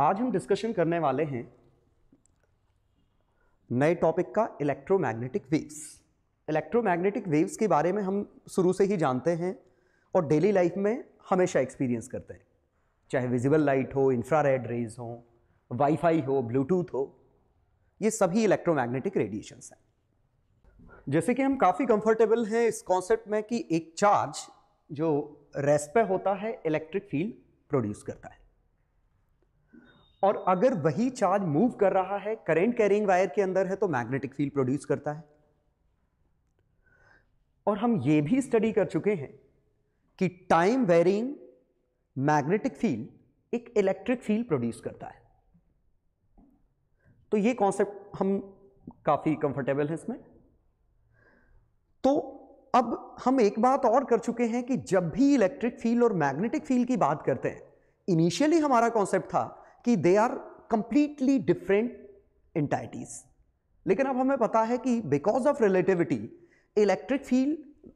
आज हम डिस्कशन करने वाले हैं नए टॉपिक का इलेक्ट्रोमैग्नेटिक वेव्स इलेक्ट्रोमैग्नेटिक वेव्स के बारे में हम शुरू से ही जानते हैं और डेली लाइफ में हमेशा एक्सपीरियंस करते हैं चाहे विजिबल लाइट हो इंफ्रारेड रेज हो वाईफाई हो ब्लूटूथ हो ये सभी इलेक्ट्रोमैग्नेटिक रेडिएशंस हैं जैसे कि हम काफ़ी कंफर्टेबल हैं इस कॉन्सेप्ट में कि एक चार्ज जो रेस्पे होता है इलेक्ट्रिक फील्ड प्रोड्यूस करता है और अगर वही चार्ज मूव कर रहा है करंट कैरिंग वायर के अंदर है तो मैग्नेटिक फील्ड प्रोड्यूस करता है और हम ये भी स्टडी कर चुके हैं कि टाइम वेरिंग मैग्नेटिक फील्ड एक इलेक्ट्रिक फील्ड प्रोड्यूस करता है तो ये कॉन्सेप्ट हम काफ़ी कंफर्टेबल हैं इसमें तो अब हम एक बात और कर चुके हैं कि जब भी इलेक्ट्रिक फील्ड और मैग्नेटिक फील्ड की बात करते हैं इनिशियली हमारा कॉन्सेप्ट था कि they are completely different entities लेकिन अब हमें पता है कि because of relativity electric field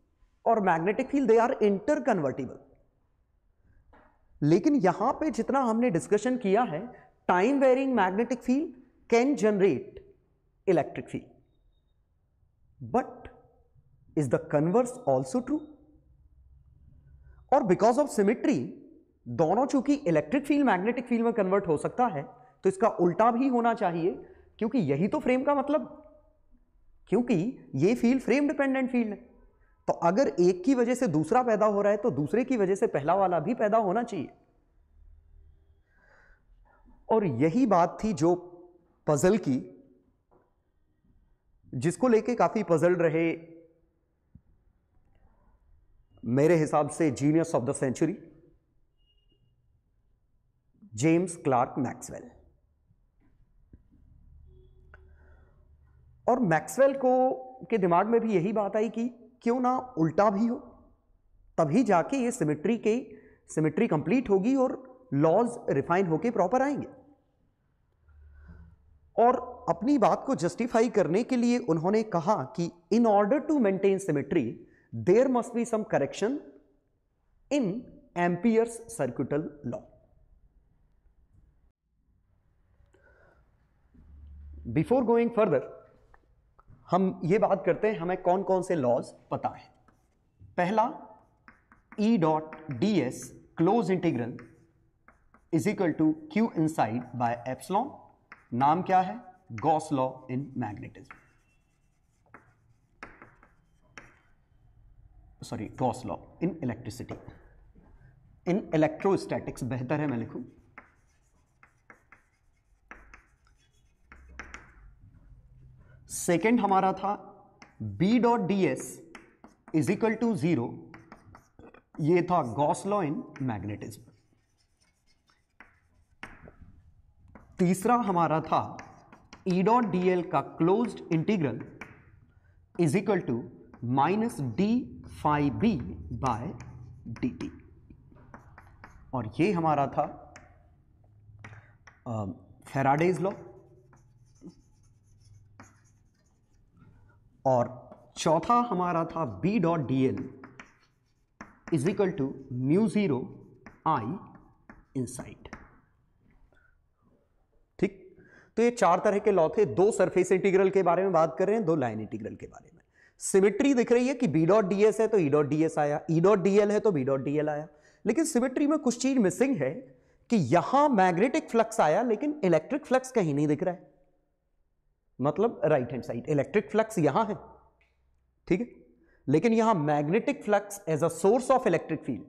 और magnetic field they are interconvertible लेकिन यहां पे जितना हमने डिस्कशन किया है time varying magnetic field can generate electric field but is the converse also true और बिकॉज ऑफ सिमिट्री दोनों चूंकि इलेक्ट्रिक फील्ड मैग्नेटिक फील्ड में कन्वर्ट हो सकता है तो इसका उल्टा भी होना चाहिए क्योंकि यही तो फ्रेम का मतलब क्योंकि ये फील्ड फ्रेम डिपेंडेंट फील्ड है तो अगर एक की वजह से दूसरा पैदा हो रहा है तो दूसरे की वजह से पहला वाला भी पैदा होना चाहिए और यही बात थी जो पजल की जिसको लेके काफी पजल रहे मेरे हिसाब से genius of the century James Clerk Maxwell और मैक्सवेल को के दिमाग में भी यही बात आई कि क्यों ना उल्टा भी हो तभी जाके ये सिमेट्री के सिमेट्री कंप्लीट होगी और लॉज रिफाइन होके प्रॉपर आएंगे और अपनी बात को जस्टिफाई करने के लिए उन्होंने कहा कि in order to maintain symmetry there must be some correction in Ampere's circuital law before going further हम ये बात करते हैं हमें कौन कौन से लॉज पता है पहला E dot D S close integral is equal to Q inside by epsilon नाम क्या है Gauss law in magnetism sorry Gauss law in electricity in electrostatics बेहतर है मैं लिखूं सेकेंड हमारा था B dot D S is equal to zero ये था गॉसलॉ इन मैग्नेटिज्म तीसरा हमारा था ई डॉट डी एल का closed integral is equal to minus D phi B by D T और ये हमारा था फेराडेज लॉ और चौथा हमारा था B dot D L is equal to mu zero I inside ठीक तो ये चार तरह के लॉ थे दो सरफेस इंटीग्रल के बारे में बात कर रहे हैं दो लाइन इंटीग्रल के बारे में सिमेट्री दिख रही है कि बी डॉट डी एस है तो ई डॉट डी एस आया ई डॉट डी एल है तो बी डॉट डी एल आया लेकिन सिमेट्री में कुछ चीज मिसिंग है कि यहां मैग्नेटिक फ्लक्स आया लेकिन इलेक्ट्रिक फ्लक्स कहीं नहीं दिख रहा है मतलब right hand side electric flux यहां है ठीक है लेकिन यहां magnetic flux as a source of electric field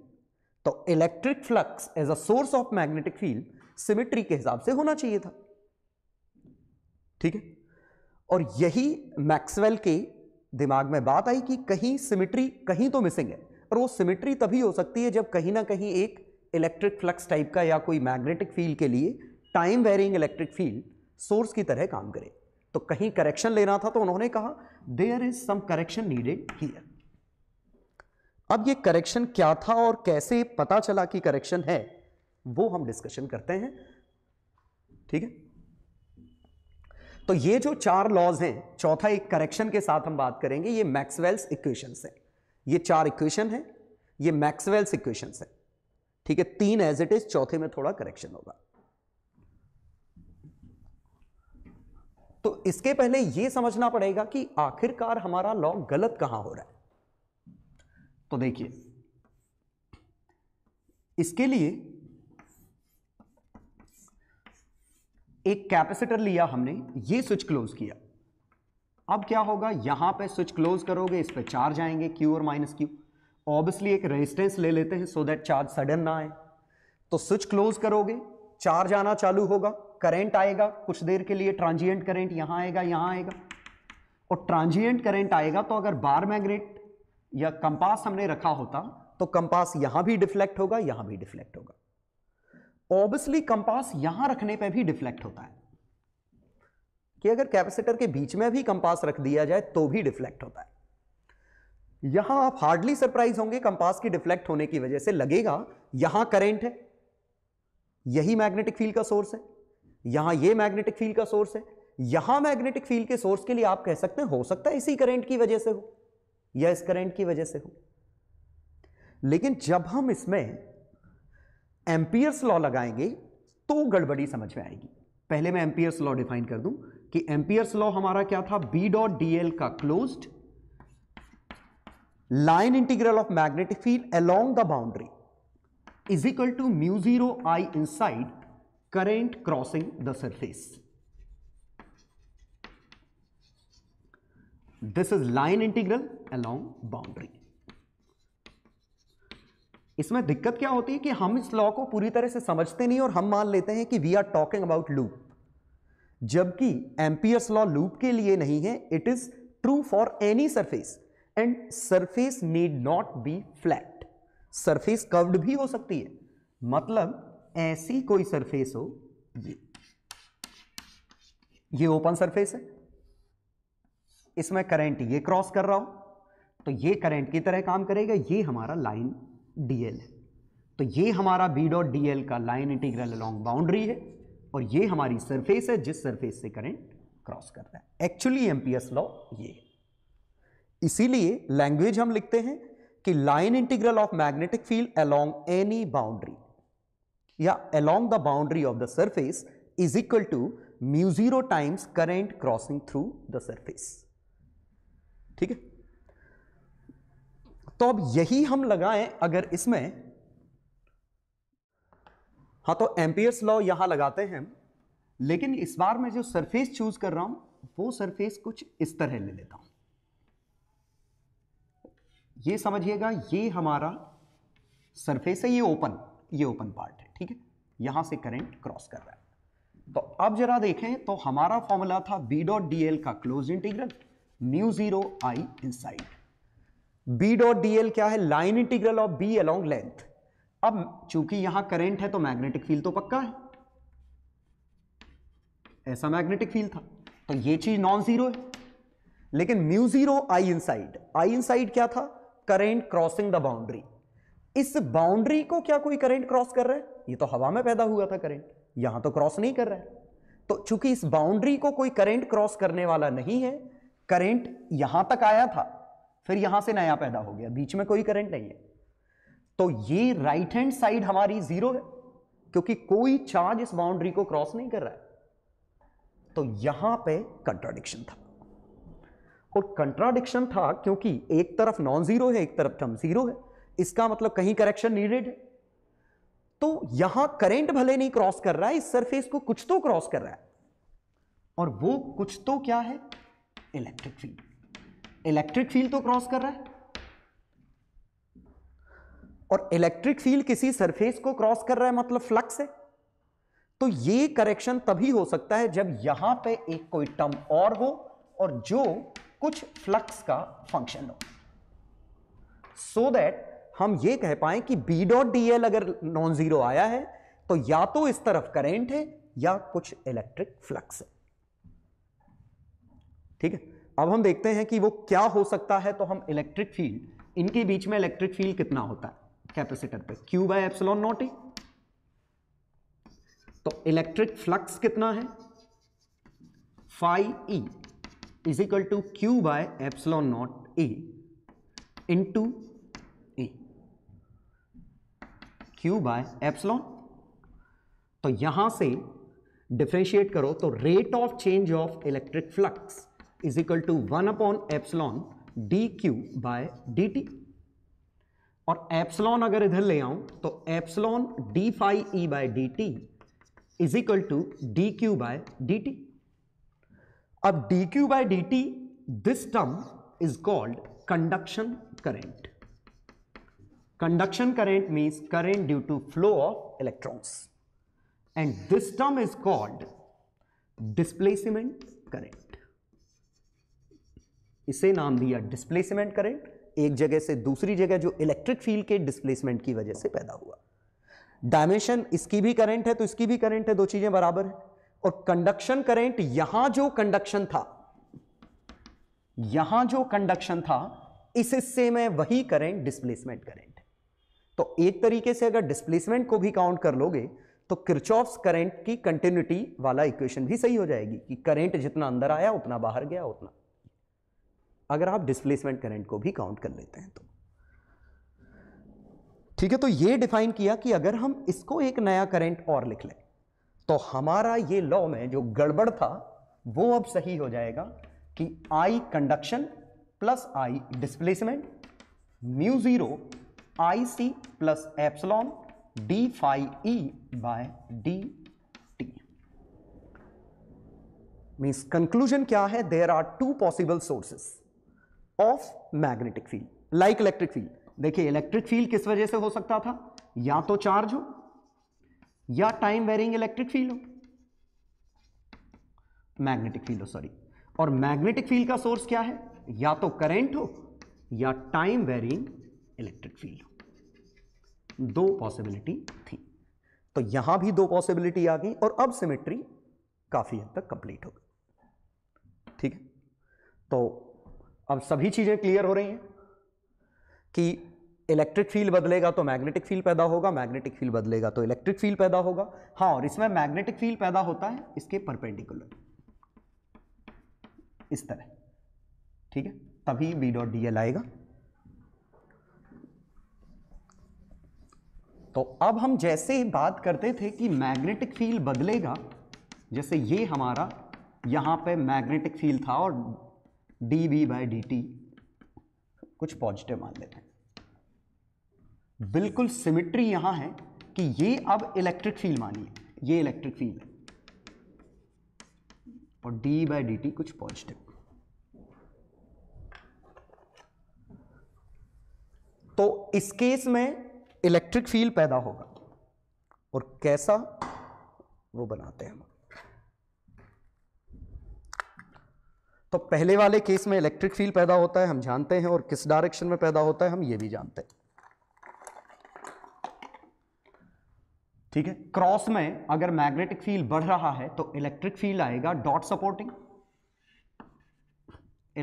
तो electric flux as a source of magnetic field symmetry के हिसाब से होना चाहिए था ठीक है और यही मैक्सवेल के दिमाग में बात आई कि कहीं सिमेट्री कहीं तो मिसिंग है और वो सिमेट्री तभी हो सकती है जब कहीं ना कहीं एक इलेक्ट्रिक फ्लक्स टाइप का या कोई मैग्नेटिक फील्ड के लिए time varying electric field source की तरह काम करे तो कहीं करेक्शन लेना था तो उन्होंने कहा there is some correction needed here अब ये करेक्शन क्या था और कैसे पता चला कि करेक्शन है वो हम डिस्कशन करते हैं ठीक है तो ये जो चार लॉज हैं चौथा एक करेक्शन के साथ हम बात करेंगे ये मैक्सवेल्स इक्वेशन है ये चार इक्वेशन है ये मैक्सवेल्स इक्वेशन है ठीक है तीन एज इट इज चौथे में थोड़ा करेक्शन होगा तो इसके पहले यह समझना पड़ेगा कि आखिरकार हमारा लॉ गलत कहां हो रहा है तो देखिए इसके लिए एक कैपेसिटर लिया हमने ये स्विच क्लोज किया अब क्या होगा यहां पे स्विच क्लोज करोगे इस पे चार्ज आएंगे क्यू और माइनस क्यू ऑब्वियसली एक रेजिस्टेंस ले लेते हैं सो दैट चार्ज सडन ना आए तो स्विच क्लोज करोगे चार्ज आना चालू होगा करंट आएगा कुछ देर के लिए ट्रांजिएंट करंट यहां आएगा यहां आएगा और ट्रांजिएंट करंट आएगा तो अगर बार मैग्नेट या कंपास हमने रखा होता तो कंपास यहां भी डिफ्लेक्ट होगा यहां भी डिफ्लेक्ट होगा ऑब्वियसली कंपास यहां रखने पर भी डिफ्लेक्ट होता है कि अगर कैपेसिटर के बीच में भी कंपास रख दिया जाए तो भी डिफ्लेक्ट होता है यहां आप हार्डली सरप्राइज होंगे कंपास की डिफ्लेक्ट होने की वजह से लगेगा यहां करेंट है यही मैग्नेटिक फील्ड का सोर्स है यहां ये मैग्नेटिक फील्ड का सोर्स है यहां मैग्नेटिक फील्ड के सोर्स के लिए आप कह सकते हैं हो सकता है इसी करंट की वजह से हो या इस करंट की वजह से हो लेकिन जब हम इसमें एम्पियर्स लॉ लगाएंगे तो गड़बड़ी समझ में आएगी पहले मैं एम्पियर्स लॉ डिफाइन कर दूं कि एम्पियर्स लॉ हमारा क्या था बी डॉट डी एल का closed line integral of magnetic field along the boundary is equal to mu zero I inside current crossing the surface. This is line integral along boundary. इसमें दिक्कत क्या होती है कि हम इस लॉ को पूरी तरह से समझते नहीं और हम मान लेते हैं कि we are talking about loop जबकि एम्पियस लॉ लूप के लिए नहीं है it is true for any surface and surface need not be flat surface curved भी हो सकती है मतलब ऐसी कोई सरफेस हो ये ये ओपन सरफेस है इसमें करंट ये क्रॉस कर रहा हो तो ये करंट की तरह काम करेगा ये हमारा लाइन डीएल है तो ये हमारा बी डॉट डीएल का लाइन इंटीग्रल अलोंग बाउंड्री है और ये हमारी सरफेस है जिस सरफेस से करंट क्रॉस कर रहा है एक्चुअली एमपीएस लॉ ये इसीलिए लैंग्वेज हम लिखते हैं कि line integral of magnetic field along any boundary या along the boundary of the surface is equal to mu zero times current crossing through the surface. ठीक है तो अब यही हम लगाएं अगर इसमें हाँ तो एम्पियर्स लॉ यहां लगाते हैं लेकिन इस बार मैं जो सरफेस चूज कर रहा हूं वो सरफेस कुछ इस तरह ले लेता हूं ये समझिएगा ये हमारा सरफेस है ये ओपन ये ओपन पार्ट है ठीक है यहां से करंट क्रॉस कर रहा है तो अब जरा देखें तो हमारा फॉर्मूला था बी डॉट डी एल का close integral mu zero I inside B dot D L क्या है line integral of B along length अब चूंकि यहां करंट है तो मैग्नेटिक फील्ड तो पक्का है ऐसा मैग्नेटिक फील्ड था तो ये चीज नॉन जीरो है लेकिन mu zero I inside I inside क्या था करेंट क्रॉसिंग द बाउंड्री इस बाउंड्री को क्या कोई करेंट क्रॉस कर रहा है ये तो हवा में पैदा हुआ था करंट यहां तो क्रॉस नहीं कर रहा है तो चूंकि इस बाउंड्री को कोई करंट क्रॉस करने वाला नहीं है करंट यहां तक आया था फिर यहां से नया पैदा हो गया बीच में कोई करंट नहीं है तो ये राइट हैंड साइड हमारी जीरो है क्योंकि कोई चार्ज इस बाउंड्री को क्रॉस नहीं कर रहा है तो यहां पे कंट्राडिक्शन था और कंट्राडिक्शन था क्योंकि एक तरफ नॉन जीरो है एक तरफ टर्म जीरो है इसका मतलब कहीं करेक्शन नीडेड है तो यहां करंट भले नहीं क्रॉस कर रहा है इस सरफेस को कुछ तो क्रॉस कर रहा है और वो कुछ तो क्या है इलेक्ट्रिक फील्ड इलेक्ट्रिक फील्ड तो क्रॉस कर रहा है और इलेक्ट्रिक फील्ड किसी सरफेस को क्रॉस कर रहा है मतलब फ्लक्स है तो ये करेक्शन तभी हो सकता है जब यहां पे एक कोई टर्म और हो और जो कुछ फ्लक्स का फंक्शन हो सो so दैट हम ये कह पाए कि बी डॉट डी एल अगर नॉन जीरो आया है तो या तो इस तरफ करेंट है या कुछ इलेक्ट्रिक फ्लक्स है ठीक है अब हम देखते हैं कि वो क्या हो सकता है तो हम इलेक्ट्रिक फील्ड इनके बीच में इलेक्ट्रिक फील्ड कितना होता है कैपेसिटर पे Q by epsilon naught A तो इलेक्ट्रिक फ्लक्स कितना है phi E is equal to Q by epsilon naught A into Q by epsilon तो यहां से डिफ्रेंशिएट करो तो rate of change of electric flux is equal to one upon epsilon D Q by D T और epsilon अगर इधर ले आऊं तो epsilon D phi E by D T is equal to D Q by D T अब D Q by D T this term is called conduction current Conduction current means current due to flow of electrons and this term is called displacement current. इसे नाम दिया displacement current एक जगह से दूसरी जगह जो इलेक्ट्रिक फील्ड के डिस्प्लेसमेंट की वजह से पैदा हुआ डायमेंशन इसकी भी करंट है तो इसकी भी करंट है दो चीजें बराबर है और कंडक्शन करंट यहां जो कंडक्शन था यहां जो कंडक्शन था इससे में वही करंट डिस्प्लेसमेंट करंट तो एक तरीके से अगर डिस्प्लेसमेंट को भी काउंट कर लोगे तो किरचॉफ्स करंट की कंटिन्यूटी वाला इक्वेशन भी सही हो जाएगी कि करंट जितना अंदर आया उतना बाहर गया उतना अगर आप डिस्प्लेसमेंट करंट को भी काउंट कर लेते हैं तो ठीक है तो ये डिफाइन किया कि अगर हम इसको एक नया करंट और लिख लें तो हमारा ये लॉ में जो गड़बड़ था वो अब सही हो जाएगा कि I conduction plus I displacement mu zero I C plus epsilon D phi E by D T means conclusion क्या है there are two possible sources of magnetic field like electric field देखिए इलेक्ट्रिक फील्ड किस वजह से हो सकता था या तो चार्ज हो या टाइम वेरिंग इलेक्ट्रिक फील्ड हो मैग्नेटिक फील्ड हो सॉरी और मैग्नेटिक फील्ड का सोर्स क्या है या तो करंट हो या टाइम वेरिंग इलेक्ट्रिक फील्ड दो पॉसिबिलिटी थी तो यहां भी दो पॉसिबिलिटी आ गई और अब सिमेट्री काफी हद तक कंप्लीट हो गई ठीक है तो अब सभी चीजें क्लियर हो रही हैं कि इलेक्ट्रिक फील्ड बदलेगा तो मैग्नेटिक फील्ड पैदा होगा मैग्नेटिक फील्ड बदलेगा तो इलेक्ट्रिक फील्ड पैदा होगा हाँ और इसमें मैग्नेटिक फील्ड पैदा होता है इसके परपेंडिकुलर इस तरह ठीक है तभी बी डॉट डी आएगा तो अब हम जैसे ही बात करते थे कि मैग्नेटिक फील्ड बदलेगा जैसे ये हमारा यहाँ पे मैग्नेटिक फील्ड था और D B by D T कुछ पॉजिटिव मान लेते हैं बिल्कुल सिमिट्री यहाँ है कि ये अब इलेक्ट्रिक फील्ड मानिए ये इलेक्ट्रिक फील्ड है और डी बाई डी टी कुछ पॉजिटिव तो इस केस में इलेक्ट्रिक फील्ड पैदा होगा और कैसा वो बनाते हैं तो पहले वाले केस में इलेक्ट्रिक फील्ड पैदा होता है हम जानते हैं और किस डायरेक्शन में पैदा होता है हम ये भी जानते हैं ठीक है क्रॉस में अगर मैग्नेटिक फील्ड बढ़ रहा है तो इलेक्ट्रिक फील्ड आएगा dot supporting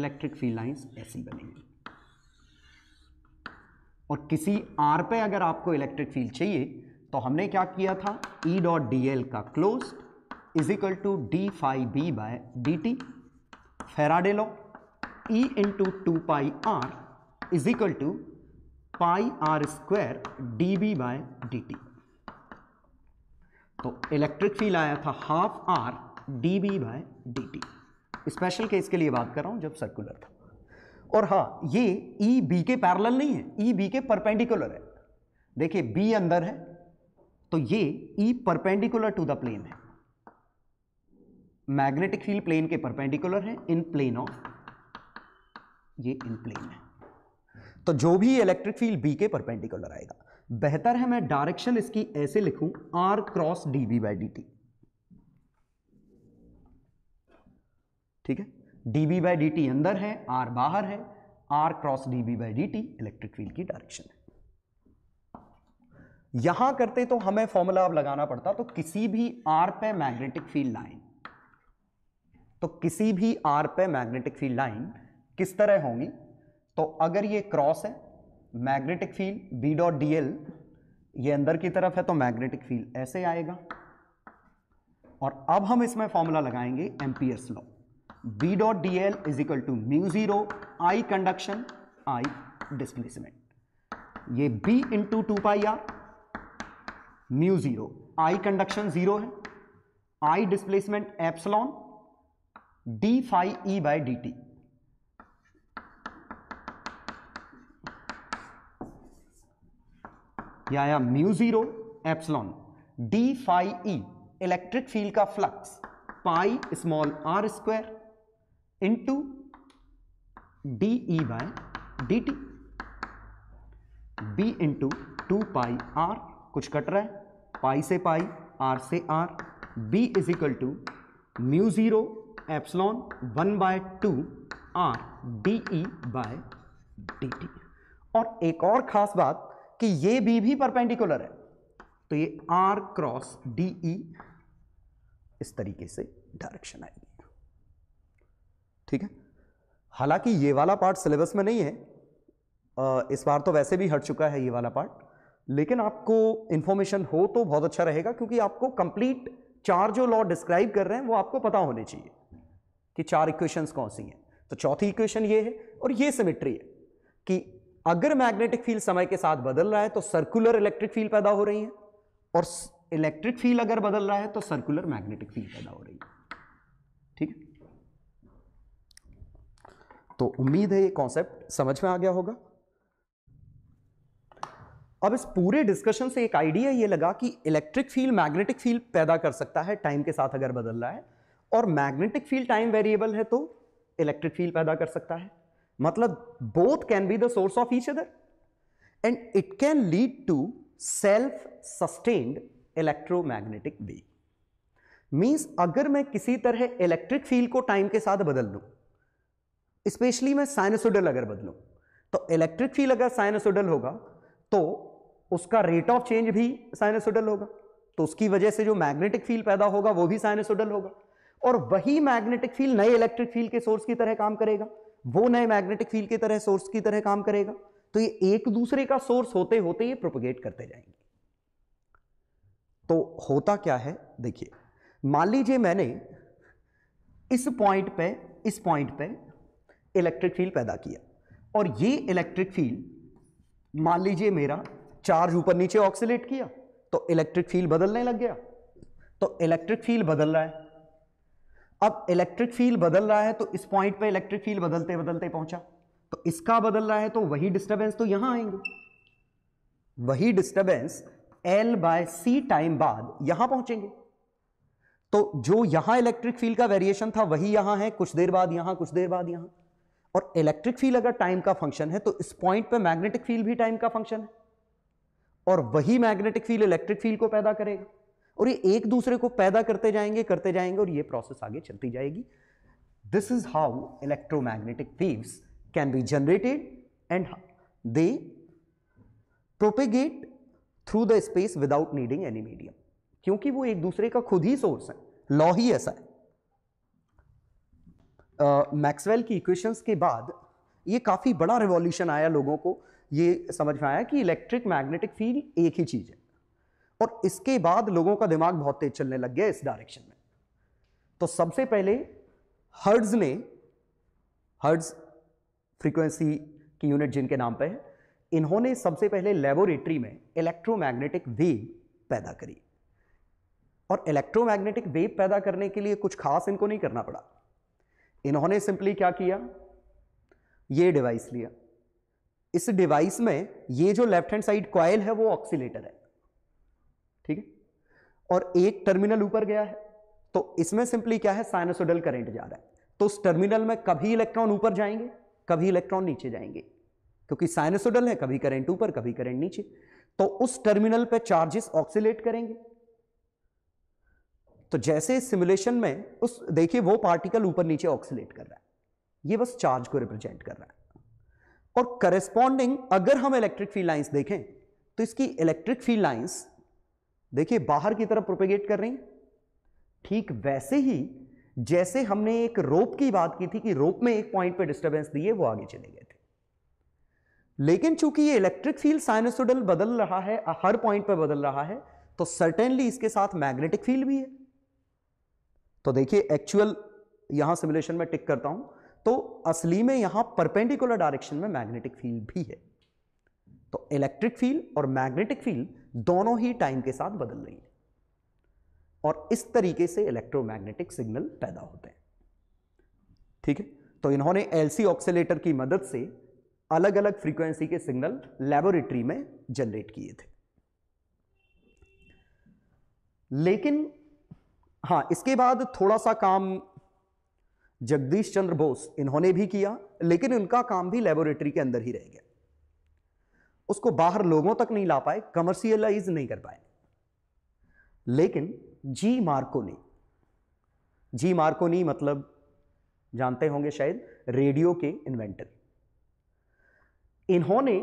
electric field lines ऐसी बनेंगी और किसी आर पे अगर आपको इलेक्ट्रिक फील्ड चाहिए तो हमने क्या किया था ई डॉट डी एल का close is equal to D phi B by D T law E into two pi R is equal to pi R square D B by D T तो electric field आया था half R D B by D T special case के लिए बात कर रहा हूं जब सर्कुलर था और हाँ ये ई e, बी के पैरल नहीं है ई e, बी के परपेंडिकुलर है देखिए बी अंदर है तो ये E perpendicular to the plane है मैग्नेटिक फील्ड प्लेन के परपेंडिकुलर है इन प्लेन ऑफ ये इन प्लेन है तो जो भी इलेक्ट्रिक फील्ड बी के परपेंडिकुलर आएगा बेहतर है मैं डायरेक्शन इसकी ऐसे लिखूं R cross D B by D T ठीक है D B by D T अंदर है आर बाहर है R cross D B by D T electric field की डायरेक्शन है यहां करते तो हमें फॉर्मूला अब लगाना पड़ता तो किसी भी आर पे मैग्नेटिक फील्ड लाइन तो किसी भी आर पे मैग्नेटिक फील्ड लाइन किस तरह होंगी तो अगर ये क्रॉस है magnetic field B dot D L ये अंदर की तरफ है तो मैग्नेटिक फील्ड ऐसे आएगा और अब हम इसमें फॉर्मूला लगाएंगे Ampere's law B dot dl is equal to mu zero I conduction I displacement ये B into two pi R mu zero I conduction zero है I displacement epsilon D phi E by D T यह आया mu zero epsilon D phi E electric field का flux pi small R square into E by D T B into two pi R कुछ cut रहा है पाई से pi R से R B is equal to mu zero epsilon one by two R D E by D T और एक और ख़ास बात कि ये बी भी परपेंडिकुलर है तो ये आर क्रॉस डी ई इस तरीके से डायरेक्शन आएगी ठीक है हालांकि ये वाला पार्ट सिलेबस में नहीं है इस बार तो वैसे भी हट चुका है ये वाला पार्ट लेकिन आपको इन्फॉर्मेशन हो तो बहुत अच्छा रहेगा क्योंकि आपको कंप्लीट चार जो लॉ डिस्क्राइब कर रहे हैं वो आपको पता होने चाहिए कि चार इक्वेशंस कौन सी हैं तो चौथी इक्वेशन ये है और ये सिमिट्री है कि अगर मैग्नेटिक फील्ड समय के साथ बदल रहा है तो सर्कुलर इलेक्ट्रिक फील्ड पैदा हो रही है और इलेक्ट्रिक फील्ड अगर बदल रहा है तो सर्कुलर मैग्नेटिक फील्ड पैदा हो रही है तो उम्मीद है ये कॉन्सेप्ट समझ में आ गया होगा अब इस पूरे डिस्कशन से एक आइडिया ये लगा कि इलेक्ट्रिक फील्ड मैग्नेटिक फील्ड पैदा कर सकता है टाइम के साथ अगर बदल रहा है और मैग्नेटिक फील्ड टाइम वेरिएबल है तो इलेक्ट्रिक फील्ड पैदा कर सकता है मतलब both can be the source of each other and it can lead to self sustained electromagnetic wave means अगर मैं किसी तरह इलेक्ट्रिक फील्ड को टाइम के साथ बदल दूँ स्पेशली मैं साइनसोडल अगर बदलूँ तो इलेक्ट्रिक फील्ड अगर साइनसोडल होगा तो उसका रेट ऑफ चेंज भी साइनसोडल होगा तो उसकी वजह से जो मैग्नेटिक फील्ड पैदा होगा वो भी साइनसोडल होगा और वही मैग्नेटिक फील्ड नए इलेक्ट्रिक फील्ड के सोर्स की तरह काम करेगा वो नए मैग्नेटिक फील्ड की तरह सोर्स की तरह काम करेगा तो ये एक दूसरे का सोर्स होते होते ये प्रोपोगेट करते जाएंगे तो होता क्या है देखिए मान लीजिए मैंने इस पॉइंट पे इस पॉइंट पे इलेक्ट्रिक फील्ड पैदा किया और ये इलेक्ट्रिक फील्ड मान लीजिए मेरा चार्ज ऊपर नीचे ऑक्सीलेट किया तो इलेक्ट्रिक फील्ड बदलने लग गया तो इलेक्ट्रिक फील्ड बदल रहा है अब इलेक्ट्रिक फील्ड बदल रहा है तो इस पॉइंट पे इलेक्ट्रिक फील्ड बदलते बदलते पहुंचा तो इसका बदल रहा है तो वही डिस्टर्बेंस तो यहां आएंगे वही disturbance L by C time बाद यहां पहुंचेंगे तो जो यहां इलेक्ट्रिक फील्ड का वेरिएशन था वही यहां है कुछ देर बाद यहां कुछ देर बाद यहां और इलेक्ट्रिक फील्ड अगर टाइम का फंक्शन है तो इस पॉइंट पे मैग्नेटिक फील्ड भी टाइम का फंक्शन है और वही मैग्नेटिक फील्ड इलेक्ट्रिक फील्ड को पैदा करेगा और ये एक दूसरे को पैदा करते जाएंगे करते जाएंगे और ये प्रोसेस आगे चलती जाएगी this is how electromagnetic waves can be generated and they propagate through the space without needing any medium क्योंकि वो एक दूसरे का खुद ही सोर्स है लॉ ही ऐसा है मैक्सवेल की इक्वेशंस के बाद ये काफ़ी बड़ा रिवॉल्यूशन आया लोगों को ये समझ में आया कि इलेक्ट्रिक मैग्नेटिक फील्ड एक ही चीज़ है और इसके बाद लोगों का दिमाग बहुत तेज चलने लग गया इस डायरेक्शन में तो सबसे पहले हर्ड्स ने हर्ड्स फ्रीक्वेंसी की यूनिट जिनके नाम पे है इन्होंने सबसे पहले लेबोरेटरी में इलेक्ट्रोमैग्नेटिक वेव पैदा करी और इलेक्ट्रोमैग्नेटिक वेव पैदा करने के लिए कुछ खास इनको नहीं करना पड़ा इन्होंने सिंपली क्या किया ये डिवाइस लिया इस डिवाइस में ये जो लेफ्ट हैंड साइड क्वाइल है वो ऑक्सीटर है ठीक है और एक टर्मिनल ऊपर गया है तो इसमें सिंपली क्या है साइनसोडल करंट जा रहा है तो उस टर्मिनल में कभी इलेक्ट्रॉन ऊपर जाएंगे कभी इलेक्ट्रॉन नीचे जाएंगे क्योंकि साइनसोडल है कभी करंट ऊपर कभी करंट नीचे तो उस टर्मिनल पर चार्जेस ऑक्सीलेट करेंगे तो जैसे सिमुलेशन में उस देखिए वो पार्टिकल ऊपर नीचे ऑक्सीट कर रहा है ये बस चार्ज को रिप्रेजेंट कर रहा है और करेस्पॉन्डिंग अगर हम इलेक्ट्रिक फील्ड लाइंस देखें तो इसकी इलेक्ट्रिक फील्ड लाइंस देखिए बाहर की तरफ प्रोपेगेट कर रही ठीक वैसे ही जैसे हमने एक रोप की बात की थी कि रोप में एक पॉइंट पे डिस्टरबेंस दिए वो आगे चले गए थे लेकिन चूंकि ये इलेक्ट्रिक फील्ड साइनसोडल बदल रहा है हर पॉइंट पर बदल रहा है तो सर्टेनली इसके साथ मैग्नेटिक फील्ड भी है तो देखिए एक्चुअल यहां सिमुलेशन में टिक करता हूं तो असली में यहां परपेंडिकुलर डायरेक्शन में मैग्नेटिक फील्ड भी है तो इलेक्ट्रिक फील्ड और मैग्नेटिक फील्ड दोनों ही टाइम के साथ बदल रही है और इस तरीके से इलेक्ट्रोमैग्नेटिक सिग्नल पैदा होते हैं ठीक है तो इन्होंने एलसी ऑक्सीटर की मदद से अलग अलग फ्रीक्वेंसी के सिग्नल लेबोरेटरी में जनरेट किए थे लेकिन हाँ इसके बाद थोड़ा सा काम जगदीश चंद्र बोस इन्होंने भी किया लेकिन उनका काम भी लेबोरेटरी के अंदर ही रह गया उसको बाहर लोगों तक नहीं ला पाए कमर्शियलाइज नहीं कर पाए लेकिन जी मार्कोनी जी मार्कोनी मतलब जानते होंगे शायद रेडियो के इन्वेंटर इन्होंने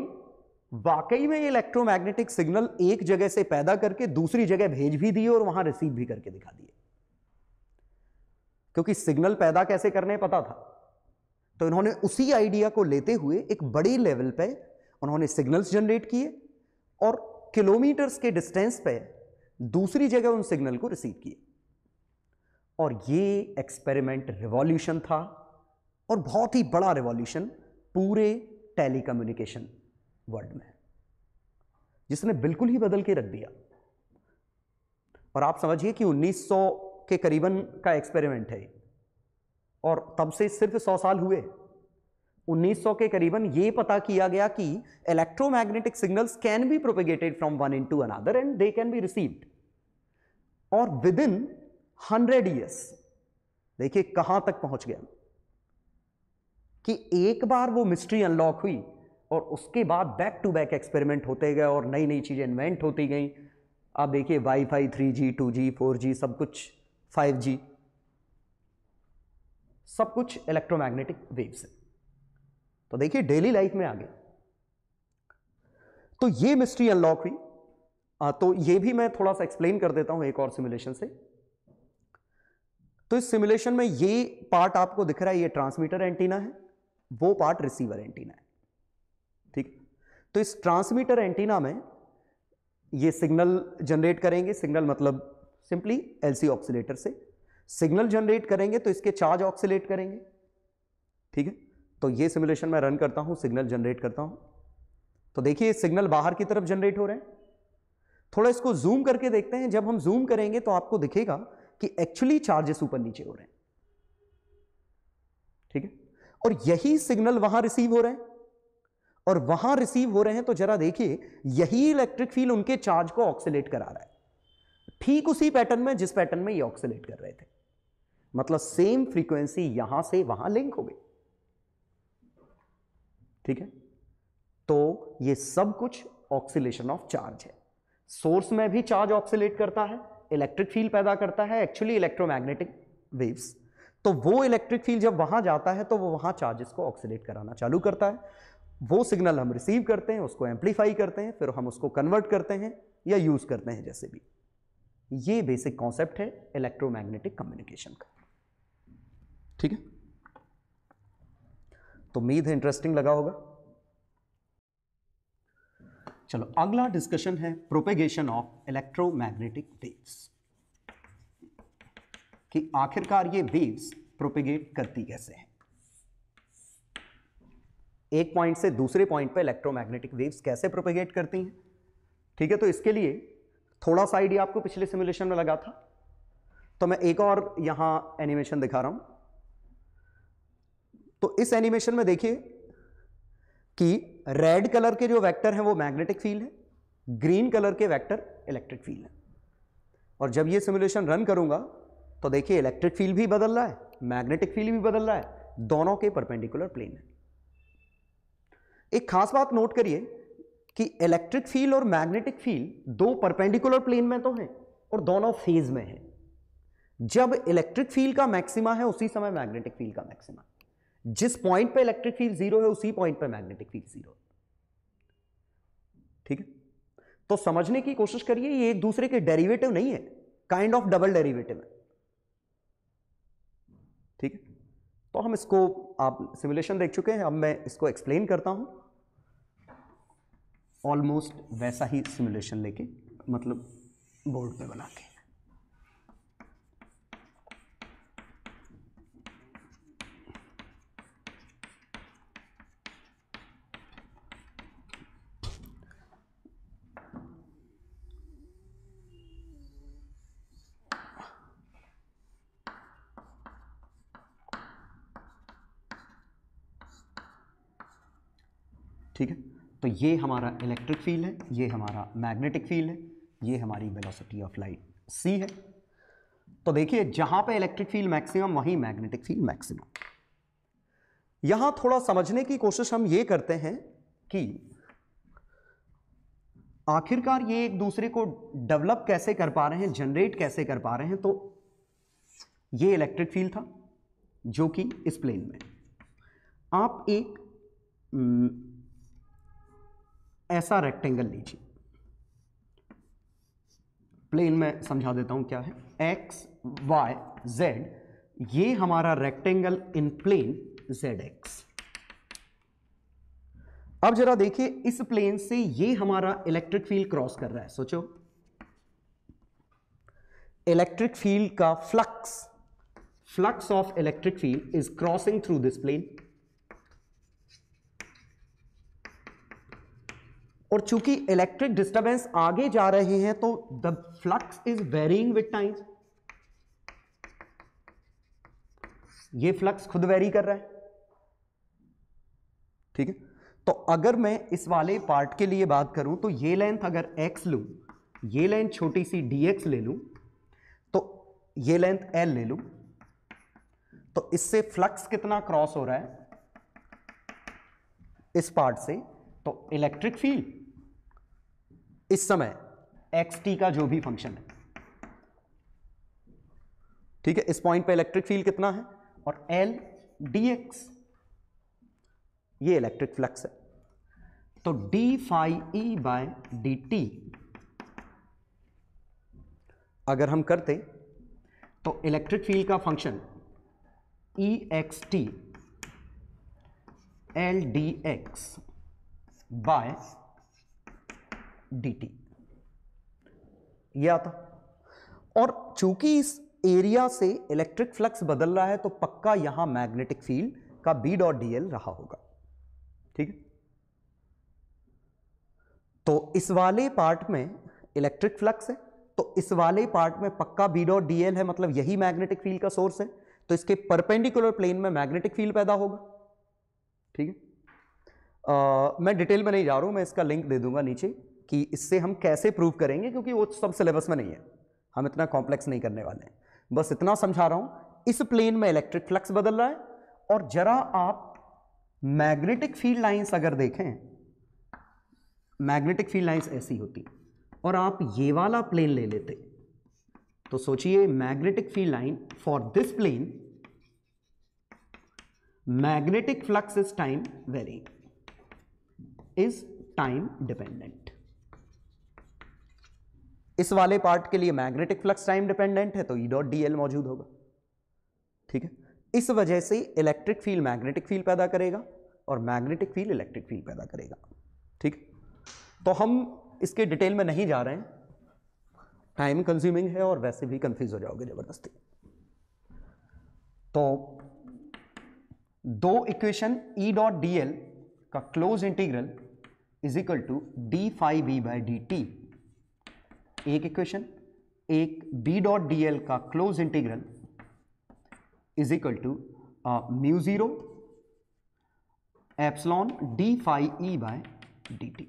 वाकई में इलेक्ट्रोमैग्नेटिक सिग्नल एक जगह से पैदा करके दूसरी जगह भेज भी दिए और वहां रिसीव भी करके दिखा दिए क्योंकि सिग्नल पैदा कैसे करने पता था तो इन्होंने उसी आइडिया को लेते हुए एक बड़े लेवल पे उन्होंने सिग्नल्स जनरेट किए और किलोमीटर्स के डिस्टेंस पे दूसरी जगह उन सिग्नल को रिसीव किए और ये एक्सपेरिमेंट रिवॉल्यूशन था और बहुत ही बड़ा रिवॉल्यूशन पूरे टेलीकम्युनिकेशन वर्ल्ड में जिसने बिल्कुल ही बदल के रख दिया और आप समझिए कि उन्नीस के करीबन का एक्सपेरिमेंट है और तब से सिर्फ सौ साल हुए 1900 के करीबन ये पता किया गया कि electromagnetic signals can be propagated from one into another and they can be received और विद इन हंड्रेड ईयर्स देखिए कहां तक पहुंच गया कि एक बार वो मिस्ट्री अनलॉक हुई और उसके बाद बैक टू बैक एक्सपेरिमेंट होते गए और नई नई चीज़ें इन्वेंट होती गई आप देखिए वाईफाई 3G, 2G, 4G सब कुछ 5G सब कुछ इलेक्ट्रोमैग्नेटिक वेव्स है तो देखिए डेली लाइफ में आ तो ये मिस्ट्री अनलॉक हुई तो ये भी मैं थोड़ा सा एक्सप्लेन कर देता हूं एक और सिमुलेशन से तो इस सिमुलेशन में ये पार्ट आपको दिख रहा है ये ट्रांसमीटर एंटीना है वो पार्ट रिसीवर एंटीना है ठीक तो इस ट्रांसमीटर एंटीना में ये सिग्नल जनरेट करेंगे सिग्नल मतलब सिंपली एलसी ऑक्सीटर से सिग्नल जनरेट करेंगे तो इसके चार्ज ऑक्सीट करेंगे ठीक है तो ये सिमुलेशन मैं रन करता हूं सिग्नल जनरेट करता हूं तो देखिए सिग्नल बाहर की तरफ जनरेट हो रहे हैं थोड़ा इसको जूम करके देखते हैं जब हम जूम करेंगे तो आपको दिखेगा कि एक्चुअली चार्जेस ऊपर नीचे हो रहे हैं ठीक है और यही सिग्नल वहां रिसीव हो रहे हैं और वहां रिसीव हो रहे हैं तो जरा देखिए यही इलेक्ट्रिक फील्ड उनके चार्ज को ऑक्सीट करा रहा है ठीक उसी पैटर्न में जिस पैटर्न में ये ऑक्सीलेट कर रहे थे मतलब सेम फ्रीक्वेंसी यहां से वहां लिंक हो गई ठीक है तो ये सब कुछ ऑक्सीलेशन ऑफ चार्ज है सोर्स में भी चार्ज ऑक्सीलेट करता है इलेक्ट्रिक फील्ड पैदा करता है एक्चुअली इलेक्ट्रोमैग्नेटिक वेव्स तो वो इलेक्ट्रिक फील्ड जब वहां जाता है तो वो वहां चार्जेस को ऑक्सीलेट कराना चालू करता है वो सिग्नल हम रिसीव करते हैं उसको एम्पलीफाई करते हैं फिर हम उसको कन्वर्ट करते हैं या यूज़ करते हैं जैसे भी ये बेसिक कॉन्सेप्ट है इलेक्ट्रोमैग्नेटिक कम्युनिकेशन का ठीक है तो उम्मीद है इंटरेस्टिंग लगा होगा चलो अगला डिस्कशन है प्रोपेगेशन ऑफ इलेक्ट्रोमैग्नेटिक वेव्स कि आखिरकार ये वेव्स प्रोपेगेट करती कैसे हैं एक पॉइंट से दूसरे पॉइंट पर इलेक्ट्रोमैग्नेटिक वेव्स कैसे प्रोपेगेट करती हैं ठीक है तो इसके लिए थोड़ा सा आइडिया आपको पिछले सिमुलेशन में लगा था तो मैं एक और यहां एनिमेशन दिखा रहा हूं तो इस एनिमेशन में देखिए कि रेड कलर के जो वेक्टर हैं वो मैग्नेटिक फील्ड है ग्रीन कलर के वेक्टर इलेक्ट्रिक फील्ड है और जब ये सिमुलेशन रन करूंगा तो देखिए इलेक्ट्रिक फील्ड भी बदल रहा है मैग्नेटिक फील्ड भी बदल रहा है दोनों के परपेंडिकुलर प्लेन है एक खास बात नोट करिए कि इलेक्ट्रिक फील्ड और मैग्नेटिक फील्ड दो परपेंडिकुलर प्लेन में तो हैं और दोनों फेज में हैं जब इलेक्ट्रिक फील्ड का मैक्सिमा है उसी समय मैग्नेटिक फील्ड का मैक्सिमा जिस पॉइंट पे इलेक्ट्रिक फील्ड जीरो है उसी पॉइंट पे मैग्नेटिक फील्ड जीरो है ठीक है तो समझने की कोशिश करिए ये एक दूसरे के डेरिवेटिव नहीं है काइंड ऑफ डबल डेरिवेटिव है ठीक है तो हम इसको आप सिमुलेशन देख चुके हैं अब मैं इसको एक्सप्लेन करता हूं ऑलमोस्ट वैसा ही सिमुलेशन लेके मतलब बोर्ड पे बना के ठीक है तो ये हमारा इलेक्ट्रिक फील्ड है ये हमारा मैग्नेटिक फील्ड है ये हमारी वेलोसिटी ऑफ लाइट सी है तो देखिए जहां पे इलेक्ट्रिक फील्ड मैक्सिमम वहीं मैग्नेटिक फील्ड मैक्सिमम यहां थोड़ा समझने की कोशिश हम ये करते हैं कि आखिरकार ये एक दूसरे को डेवलप कैसे कर पा रहे हैं जनरेट कैसे कर पा रहे हैं तो ये इलेक्ट्रिक फील्ड था जो कि इस प्लेन में आप एक ऐसा रेक्टेंगल लीजिए प्लेन में समझा देता हूं क्या है एक्स वाई जेड ये हमारा rectangle in plane Z X अब जरा देखिए इस प्लेन से ये हमारा इलेक्ट्रिक फील्ड क्रॉस कर रहा है सोचो इलेक्ट्रिक फील्ड का flux flux of electric field is crossing through this plane और चूंकि इलेक्ट्रिक डिस्टर्बेंस आगे जा रहे हैं तो the flux is varying with time ये फ्लक्स खुद वेरी कर रहा है ठीक है तो अगर मैं इस वाले पार्ट के लिए बात करूं तो ये लेंथ अगर एक्स लू ये लेंथ छोटी सी डीएक्स ले लू तो ये लेंथ एल ले लू तो इससे फ्लक्स कितना क्रॉस हो रहा है इस पार्ट से तो इलेक्ट्रिक फील्ड इस समय एक्स टी का जो भी फंक्शन है ठीक है इस पॉइंट पे इलेक्ट्रिक फील्ड कितना है और एल डी एक्स ये इलेक्ट्रिक फ्लक्स है तो D phi E by D T अगर हम करते तो इलेक्ट्रिक फील्ड का function E x T L D X by dt ये आता और चूंकि इस एरिया से इलेक्ट्रिक फ्लक्स बदल रहा है तो पक्का यहां मैग्नेटिक फील्ड का बी डॉट डीएल रहा होगा ठीक है तो इस वाले पार्ट में इलेक्ट्रिक फ्लक्स है तो इस वाले पार्ट में पक्का बी डॉट डीएल है मतलब यही मैग्नेटिक फील्ड का सोर्स है तो इसके परपेंडिकुलर प्लेन में मैग्नेटिक फील्ड पैदा होगा ठीक है मैं डिटेल में नहीं जा रहा हूं मैं इसका लिंक दे दूंगा नीचे कि इससे हम कैसे प्रूव करेंगे क्योंकि वो सब सिलेबस में नहीं है हम इतना कॉम्प्लेक्स नहीं करने वाले हैं बस इतना समझा रहा हूँ इस प्लेन में इलेक्ट्रिक फ्लक्स बदल रहा है और जरा आप मैग्नेटिक फील्ड लाइंस अगर देखें मैग्नेटिक फील्ड लाइंस ऐसी होती और आप ये वाला प्लेन ले लेते तो सोचिए magnetic field line for this plane magnetic flux is time vary is time dependent इस वाले पार्ट के लिए मैग्नेटिक फ्लक्स टाइम डिपेंडेंट है तो ई डॉट डी एल मौजूद होगा ठीक है इस वजह से इलेक्ट्रिक फील्ड मैग्नेटिक फील्ड पैदा करेगा और मैग्नेटिक फील्ड इलेक्ट्रिक फील्ड पैदा करेगा ठीक तो हम इसके डिटेल में नहीं जा रहे हैं टाइम कंज्यूमिंग है और वैसे भी कंफ्यूज हो जाओगे ज़बरदस्ती तो दो equation E dot D L का close integral is equal to D phi B by D T एक इक्वेशन एक बी डॉट डी एल का close integral is equal to mu zero epsilon D phi E by D T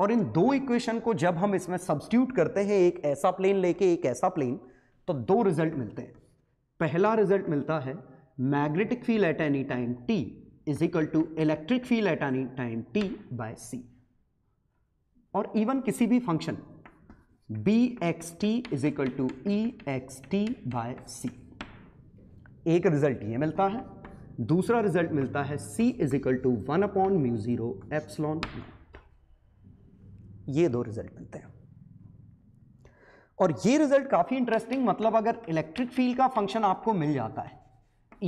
और इन दो equation को जब हम इसमें सब्सट्यूट करते हैं एक ऐसा प्लेन लेके एक ऐसा प्लेन तो दो रिजल्ट मिलते हैं पहला रिजल्ट मिलता है magnetic field at any time T is equal to electric field at any time T by C और इवन किसी भी function B x T is equal to E x T by C एक result ये मिलता है दूसरा result मिलता है C is equal to one upon mu zero epsilon ये दो रिजल्ट मिलते हैं और ये रिजल्ट काफी इंटरेस्टिंग मतलब अगर इलेक्ट्रिक फील्ड का फंक्शन आपको मिल जाता है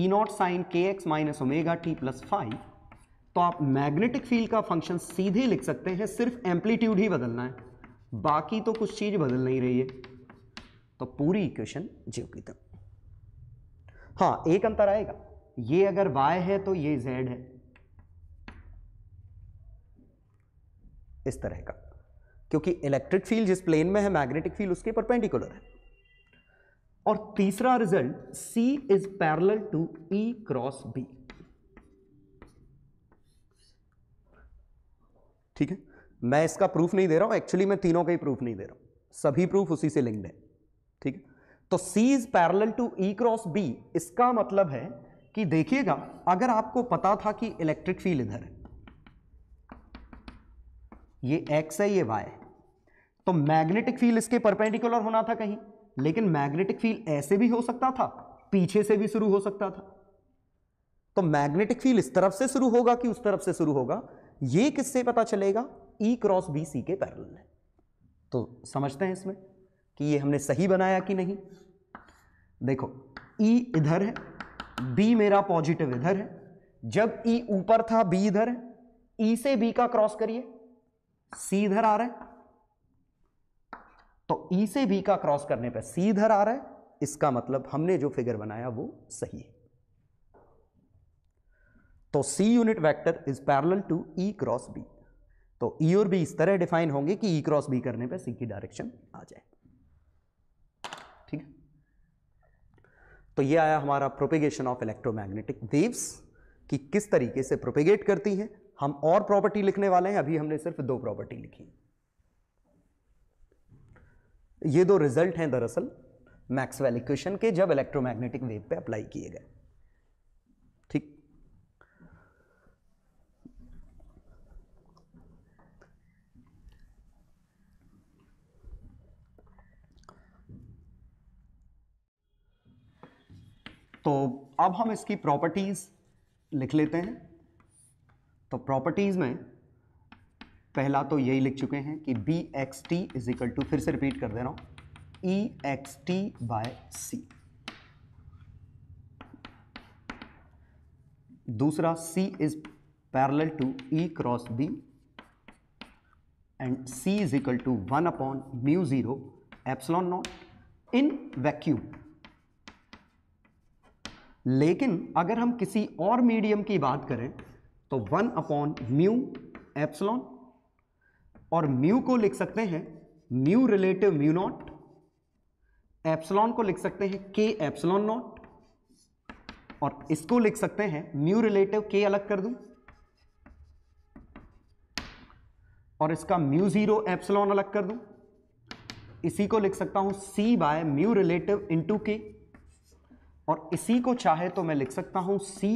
ई नॉट साइन के x minus omega T plus phi तो आप मैग्नेटिक फील्ड का फंक्शन सीधे लिख सकते हैं सिर्फ एम्पलीट्यूड ही बदलना है बाकी तो कुछ चीज़ बदल नहीं रही है तो पूरी इक्वेशन जीव की तरफ हाँ एक अंतर आएगा ये अगर y है तो ये z है इस तरह का क्योंकि इलेक्ट्रिक फील्ड जिस प्लेन में है मैग्नेटिक फील्ड उसके परपेंडिकुलर है और तीसरा result C is parallel to E cross B ठीक है मैं इसका प्रूफ नहीं दे रहा हूं एक्चुअली मैं तीनों का ही प्रूफ नहीं दे रहा हूं सभी प्रूफ उसी से लिंक्ड है ठीक है तो C is parallel to E cross B इसका मतलब है कि देखिएगा अगर आपको पता था कि इलेक्ट्रिक फील्ड इधर है ये एक्स है ये वाई है तो मैग्नेटिक फील्ड इसके परपेंडिकुलर होना था कहीं लेकिन मैग्नेटिक फील्ड ऐसे भी हो सकता था पीछे से भी शुरू हो सकता था तो मैग्नेटिक फील्ड इस तरफ से शुरू होगा कि उस तरफ से शुरू होगा ये किससे पता चलेगा ई क्रॉस बी सी के पैरल है तो समझते हैं इसमें कि ये हमने सही बनाया कि नहीं देखो ई e इधर है बी मेरा पॉजिटिव इधर है जब ई e ऊपर था बी इधर है ई e से बी का क्रॉस करिए सी इधर आ रहा है तो ई e से बी का क्रॉस करने पर सी इधर आ रहा है इसका मतलब हमने जो फिगर बनाया वो सही है तो C unit vector is parallel to E cross B तो ई e और बी इस तरह डिफाइन होंगे कि ई क्रॉस बी करने पर सी की डायरेक्शन आ जाए ठीक है तो ये आया हमारा प्रोपेगेशन ऑफ इलेक्ट्रोमैग्नेटिक वेव्स कि किस तरीके से प्रोपेगेट करती हैं हम और प्रॉपर्टी लिखने वाले हैं अभी हमने सिर्फ दो प्रॉपर्टी लिखी ये दो रिजल्ट हैं दरअसल मैक्सवेल इक्वेशन के जब इलेक्ट्रोमैग्नेटिक वेव पे अप्लाई किए गए तो अब हम इसकी प्रॉपर्टीज़ लिख लेते हैं तो प्रॉपर्टीज़ में पहला तो यही लिख चुके हैं कि B x T is equal to फिर से रिपीट कर दे रहा हूं E x T by c दूसरा c is parallel to E cross B and c is equal to one upon mu zero epsilon naught in vacuum लेकिन अगर हम किसी और मीडियम की बात करें तो वन अपॉन म्यू एप्सलॉन और म्यू को लिख सकते हैं mu relative mu naught epsilon को लिख सकते हैं के एप्सलॉन नॉट और इसको लिख सकते हैं म्यू रिलेटिव के अलग कर दूं और इसका म्यू जीरो एप्सलॉन अलग कर दूं इसी को लिख सकता हूं c by mu relative into K और इसी को चाहे तो मैं लिख सकता हूं c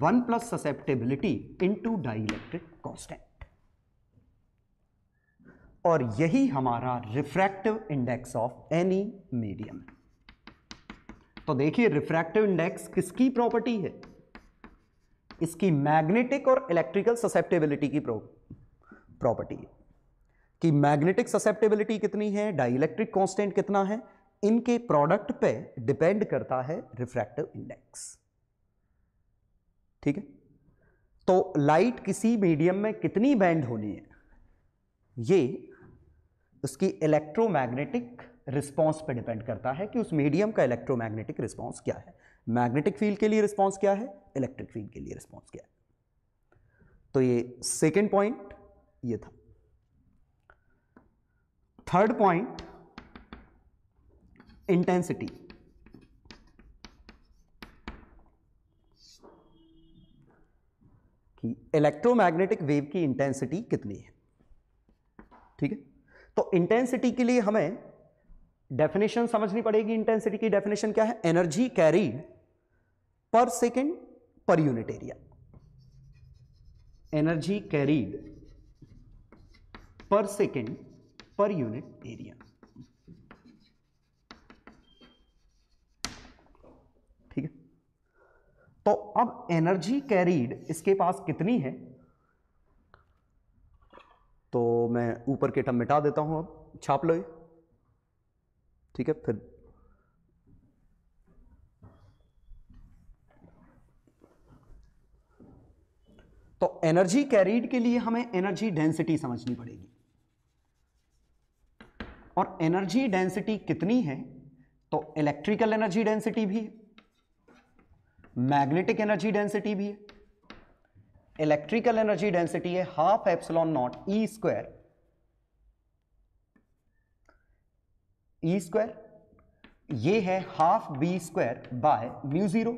one plus susceptibility into dielectric constant और यही हमारा refractive index of any medium तो देखिए रिफ्रैक्टिव इंडेक्स किसकी प्रॉपर्टी है इसकी मैग्नेटिक और इलेक्ट्रिकल ससेप्टेबिलिटी की प्रॉपर्टी है कि मैग्नेटिक ससेप्टेबिलिटी कितनी है डाइलेक्ट्रिक कॉन्स्टेंट कितना है इनके प्रोडक्ट पे डिपेंड करता है रिफ्रैक्टिव इंडेक्स ठीक है तो लाइट किसी मीडियम में कितनी बैंड होनी है ये उसकी इलेक्ट्रोमैग्नेटिक रिस्पांस पे डिपेंड करता है कि उस मीडियम का इलेक्ट्रोमैग्नेटिक रिस्पांस क्या है मैग्नेटिक फील्ड के लिए रिस्पांस क्या है इलेक्ट्रिक फील्ड के लिए रिस्पांस क्या है तो ये सेकेंड पॉइंट ये था थर्ड पॉइंट इंटेंसिटी कि इलेक्ट्रोमैग्नेटिक वेव की इंटेंसिटी कितनी है ठीक है तो इंटेंसिटी के लिए हमें डेफिनेशन समझनी पड़ेगी इंटेंसिटी की डेफिनेशन क्या है energy carried per second per unit area energy carried per second per unit area तो अब एनर्जी कैरीड इसके पास कितनी है तो मैं ऊपर के टम मिटा देता हूं अब छाप लो ठीक है फिर तो एनर्जी कैरीड के लिए हमें एनर्जी डेंसिटी समझनी पड़ेगी और एनर्जी डेंसिटी कितनी है तो इलेक्ट्रिकल एनर्जी डेंसिटी भी है मैग्नेटिक एनर्जी डेंसिटी भी है इलेक्ट्रिकल एनर्जी डेंसिटी है half epsilon naught E square E square ये है half B square by mu zero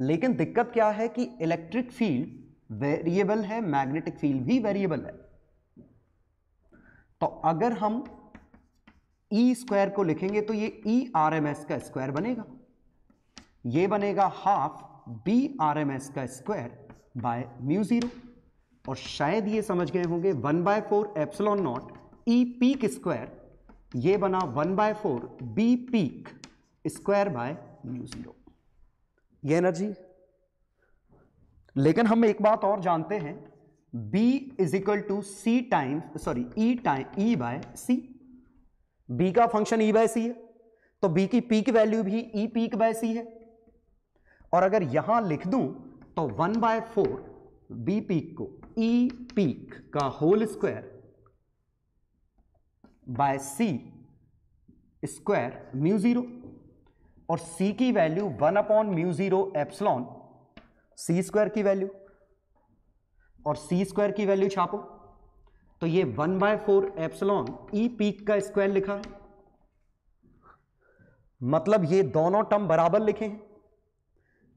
लेकिन दिक्कत क्या है कि इलेक्ट्रिक फील्ड वेरिएबल है मैग्नेटिक फील्ड भी वेरिएबल है तो अगर हम ई e स्क्वायर को लिखेंगे तो ये ई आर एम एस का स्क्वायर बनेगा ये बनेगा half B R M S का स्क्वायर बाय म्यू जीरो और शायद ये समझ गए होंगे one by four epsilon naught E peak square ये बना one by four B peak square by mu zero ये एनर्जी लेकिन हम एक बात और जानते हैं B is equal to c time sorry E time E by c B का फंक्शन E बाय सी है तो B की पीक वैल्यू भी E पीक बाय सी है और अगर यहां लिख दूं तो one by four B peak को ई e पीक का whole square by C square mu zero और सी की value one upon mu zero epsilon C square की वैल्यू और सी स्क्वायर की वैल्यू छापो तो ये one by four epsilon E peak का स्क्वायर लिखा है मतलब ये दोनों टर्म बराबर लिखे हैं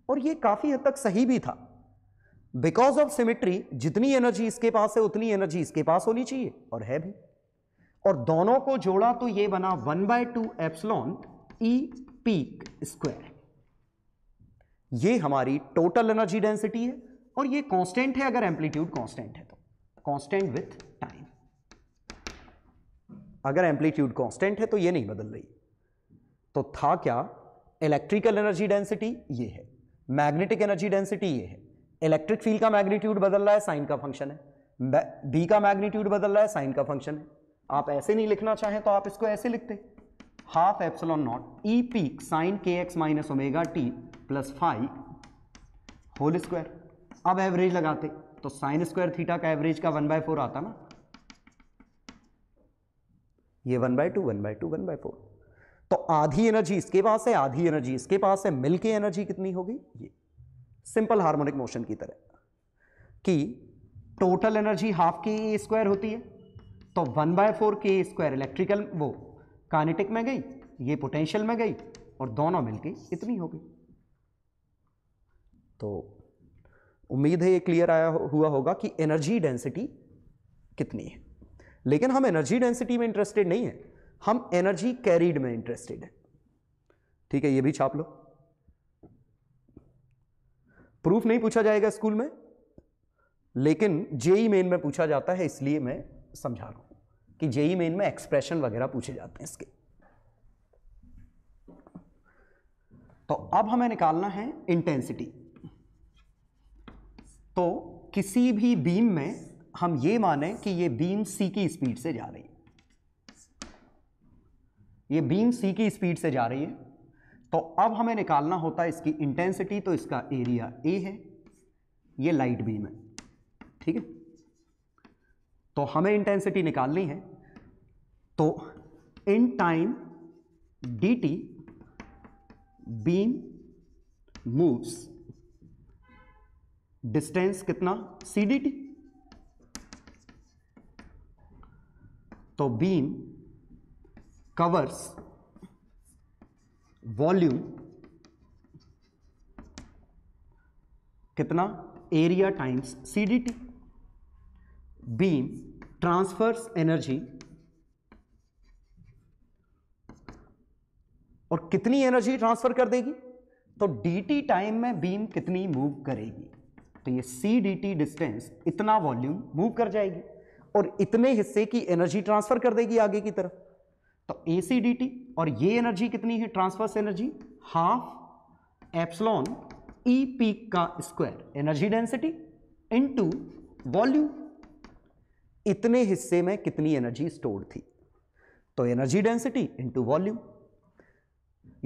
और ये काफ़ी हद तक सही भी था बिकॉज ऑफ सिमिट्री जितनी एनर्जी इसके पास है उतनी एनर्जी इसके पास होनी चाहिए और है भी और दोनों को जोड़ा तो ये बना one by two epsilon E peak square ये हमारी टोटल एनर्जी डेंसिटी है और ये कांस्टेंट है अगर एम्पलीट्यूड कांस्टेंट है तो कांस्टेंट विथ टाइम अगर एम्पलीट्यूड कांस्टेंट है तो ये नहीं बदल रही तो था क्या इलेक्ट्रिकल एनर्जी डेंसिटी ये है मैग्नेटिक एनर्जी डेंसिटी ये है इलेक्ट्रिक फील्ड का मैग्नीट्यूड बदल रहा है साइन का फंक्शन है बी का मैग्नीट्यूड बदल रहा है साइन का फंक्शन है आप ऐसे नहीं लिखना चाहें तो आप इसको ऐसे लिखते half epsilon naught E peak sine के x minus omega T plus five whole square अब एवरेज लगाते तो साइन स्क्वायर थीटा का एवरेज का वन बाय फोर आता ना ये one by two one by two one by four तो आधी एनर्जी इसके पास है आधी एनर्जी इसके पास है मिलके एनर्जी कितनी होगी ये सिंपल हार्मोनिक मोशन की तरह कि टोटल एनर्जी हाफ के ए स्क्वायर होती है तो वन बाय फोर के स्क्वायर इलेक्ट्रिकल वो कानेटिक में गई ये पोटेंशियल में गई और दोनों मिलके इतनी हो गई तो उम्मीद है ये क्लियर आया हुआ होगा कि एनर्जी डेंसिटी कितनी है लेकिन हम एनर्जी डेंसिटी में इंटरेस्टेड नहीं है हम एनर्जी कैरीड में इंटरेस्टेड हैं ठीक है ये भी छाप लो प्रूफ नहीं पूछा जाएगा स्कूल में लेकिन जेई मेन e में पूछा जाता है इसलिए मैं समझा रहा हूं कि जेई मेन e में एक्सप्रेशन वगैरह पूछे जाते हैं इसके तो अब हमें निकालना है इंटेंसिटी तो किसी भी बीम में हम ये माने कि ये बीम सी की स्पीड से जा रही है ये बीम सी की स्पीड से जा रही है तो अब हमें निकालना होता है इसकी इंटेंसिटी तो इसका एरिया ए है ये लाइट बीम है ठीक है तो हमें इंटेंसिटी निकालनी है तो in time d t beam moves distance कितना सी डी टी तो बीम covers वॉल्यूम कितना area times t beam transfers energy और कितनी एनर्जी ट्रांसफर कर देगी तो टी टाइम में बीम कितनी मूव करेगी तो ये सी डी टी डिस्टेंस इतना वॉल्यूम मूव कर जाएगी और इतने हिस्से की एनर्जी ट्रांसफर कर देगी आगे की तरफ तो एसीडीटी और ये एनर्जी कितनी है transfers energy half epsilon E p का square energy density into volume इतने हिस्से में कितनी एनर्जी स्टोर थी तो एनर्जी डेंसिटी इनटू वॉल्यूम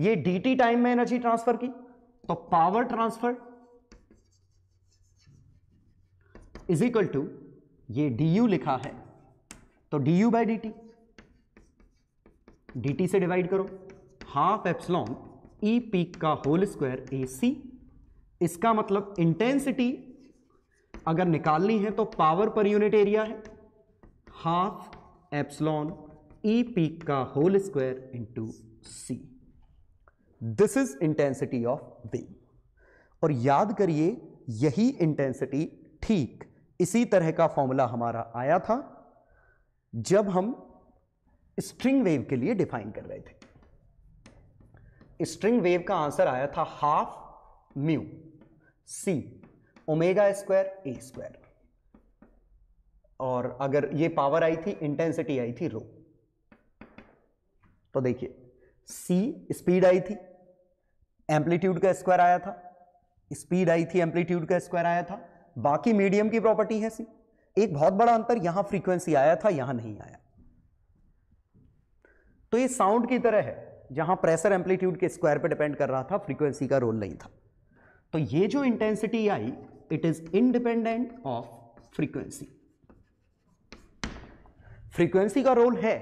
ये डीटी टाइम में एनर्जी ट्रांसफर की तो power transfer is equal to ये डी यू लिखा है तो d u by D t d से डिवाइड करो हाफ एप्सलॉन ई पी का होल स्क्वायर ए सी इसका मतलब इंटेंसिटी अगर निकालनी है तो पावर पर यूनिट एरिया है हाफ एप्सलॉन ई पी का whole square into c this is intensity of wave और याद करिए यही इंटेंसिटी ठीक इसी तरह का फॉर्मूला हमारा आया था जब हम स्ट्रिंग वेव के लिए डिफाइन कर रहे थे स्ट्रिंग वेव का आंसर आया था half mu c omega square A square और अगर ये पावर आई थी इंटेंसिटी आई थी रो तो देखिए सी स्पीड आई थी एम्पलीट्यूड का स्क्वायर आया था स्पीड आई थी एम्पलीट्यूड का स्क्वायर आया था बाकी मीडियम की प्रॉपर्टी है सी एक बहुत बड़ा अंतर यहां फ्रीक्वेंसी आया था यहां नहीं आया तो ये साउंड की तरह है जहां प्रेशर एम्पलीट्यूड के स्क्वायर पे डिपेंड कर रहा था फ्रीक्वेंसी का रोल नहीं था तो ये जो इंटेंसिटी आई it is independent of frequency frequency का रोल है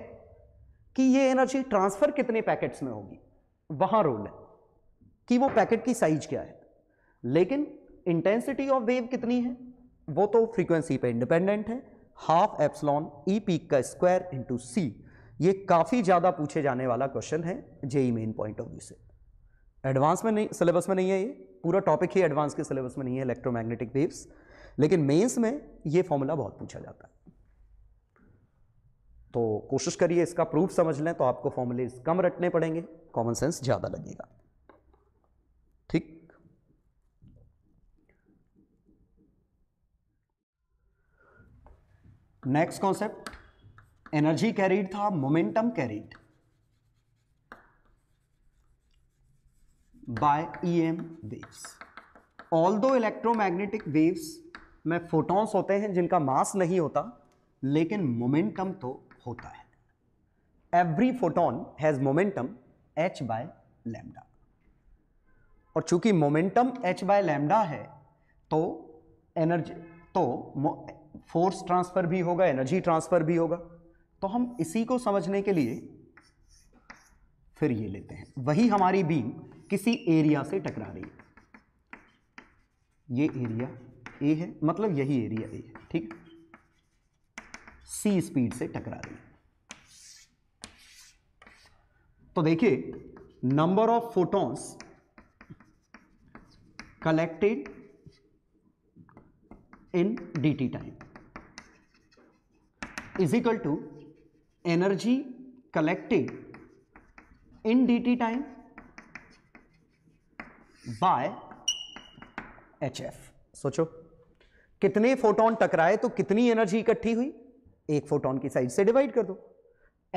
कि ये एनर्जी ट्रांसफर कितने पैकेट्स में होगी वहां रोल है कि वो पैकेट की साइज क्या है लेकिन इंटेंसिटी ऑफ वेव कितनी है वो तो फ्रीक्वेंसी पे इंडिपेंडेंट है हाफ एप्सलॉन ई पीक का स्क्वायर इंटू सी ये काफ़ी ज़्यादा पूछे जाने वाला क्वेश्चन है JEE Main point of view से एडवांस में नहीं सिलेबस में नहीं है ये पूरा टॉपिक ही एडवांस के सिलेबस में नहीं है इलेक्ट्रोमैग्नेटिक वेव्स लेकिन मेंस में ये फॉर्मूला बहुत पूछा जाता है तो कोशिश करिए इसका प्रूफ समझ लें तो आपको फॉर्मूले कम रटने पड़ेंगे कॉमन सेंस ज़्यादा लगेगा ठीक नेक्स्ट कॉन्सेप्ट एनर्जी कैरीड था momentum carried by EM e waves all दो इलेक्ट्रोमैग्नेटिक वेव्स में फोटॉन्स होते हैं जिनका मास नहीं होता लेकिन मोमेंटम तो होता है every photon has momentum h by lambda और चूंकि मोमेंटम एच बाय लैम्डा है तो एनर्जी तो फोर्स ट्रांसफर भी होगा एनर्जी ट्रांसफर भी होगा तो हम इसी को समझने के लिए फिर ये लेते हैं वही हमारी बीम किसी एरिया से टकरा रही है ये एरिया ए है मतलब यही एरिया ए है ठीक सी स्पीड से टकरा रही है तो देखिए number of photons collected in dt time is equal to energy collected in d t time by H f सोचो कितने फोटोन टकराए तो कितनी एनर्जी इकट्ठी हुई एक फोटोन की साइज से डिवाइड कर दो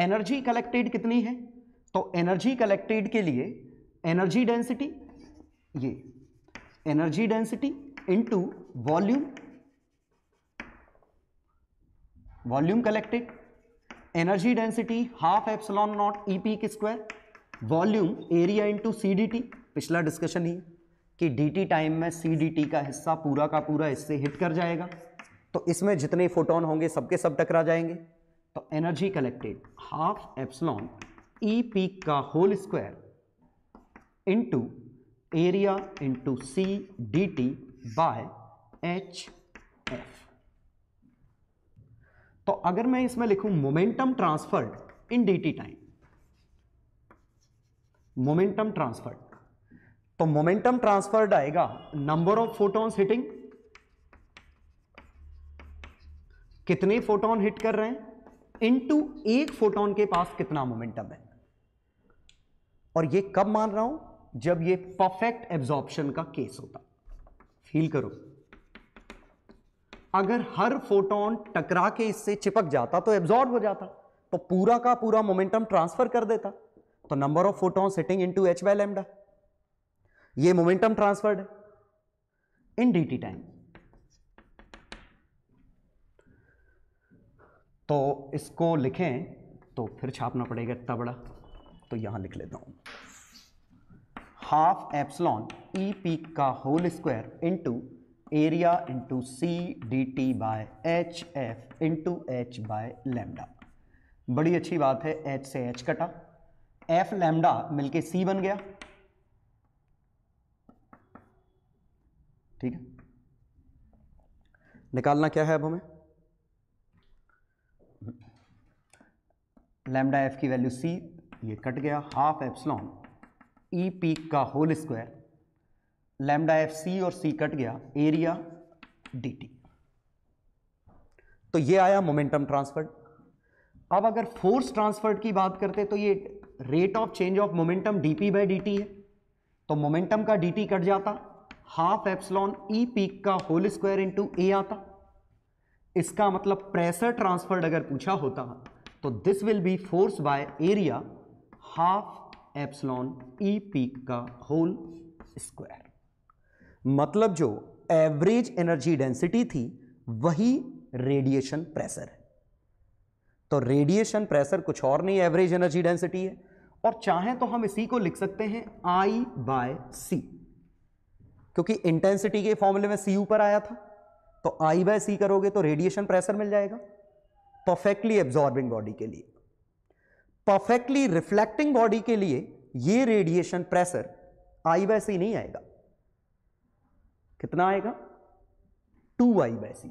एनर्जी कलेक्टेड कितनी है तो एनर्जी कलेक्टेड के लिए एनर्जी डेंसिटी ये energy density into volume volume collected energy density half epsilon naught E p के square volume area into c d t पिछला डिस्कशन ही कि डी टी टाइम में सी डी टी का हिस्सा पूरा का पूरा इससे हिट कर जाएगा तो इसमें जितने फोटोन होंगे सबके सब टकरा जाएंगे तो energy collected half epsilon E p का whole square into area into c d t by H f तो अगर मैं इसमें लिखूं momentum transferred in dt time momentum transferred तो मोमेंटम ट्रांसफर्ड आएगा नंबर ऑफ फोटॉन्स हिटिंग कितने फोटोन हिट कर रहे हैं इनटू एक फोटोन के पास कितना मोमेंटम है और ये कब मान रहा हूं जब ये परफेक्ट एब्जॉर्प्शन का केस होता फील करो अगर हर फोटोन टकरा के इससे चिपक जाता तो एब्जॉर्ब हो जाता तो पूरा का पूरा मोमेंटम ट्रांसफर कर देता तो number of photon hitting into h by lambda ये मोमेंटम ट्रांसफर्ड है इन टी टाइम तो इसको लिखें तो फिर छापना पड़ेगा इतना बड़ा तो यहां लिख लेता हूं हाफ एप्सलॉन ई पी का whole square into area into c d t by H f into h by lambda बड़ी अच्छी बात है एच से एच कटा एफ लेमडा मिलके सी बन गया ठीक है निकालना क्या है अब हमें लेमडा एफ की वैल्यू सी ये कट गया हाफ एप्सलॉन ई पी का whole square lambda f c और सी कट गया एरिया डी टी तो ये आया मोमेंटम ट्रांसफर्ड अब अगर फोर्स ट्रांसफर्ड की बात करते तो ये rate of change of momentum dp by dt है तो मोमेंटम का टी कट जाता हाफ एप्सलॉन ई पीक का होल स्क्वायर इनटू ए आता इसका मतलब प्रेशर ट्रांसफर्ड अगर पूछा होता तो this will be force by area half epsilon E peak का होल स्क्वायर मतलब जो एवरेज एनर्जी डेंसिटी थी वही रेडिएशन प्रेशर है तो रेडिएशन प्रेशर कुछ और नहीं एवरेज एनर्जी डेंसिटी है और चाहें तो हम इसी को लिख सकते हैं आई बाय सी क्योंकि इंटेंसिटी के फॉर्मूले में सी ऊपर आया था तो आई बाय सी करोगे तो रेडिएशन प्रेशर मिल जाएगा परफेक्टली एब्जॉर्बिंग बॉडी के लिए परफेक्टली रिफ्लेक्टिंग बॉडी के लिए ये radiation pressure I by c नहीं आएगा कितना आएगा टू आई बाय सी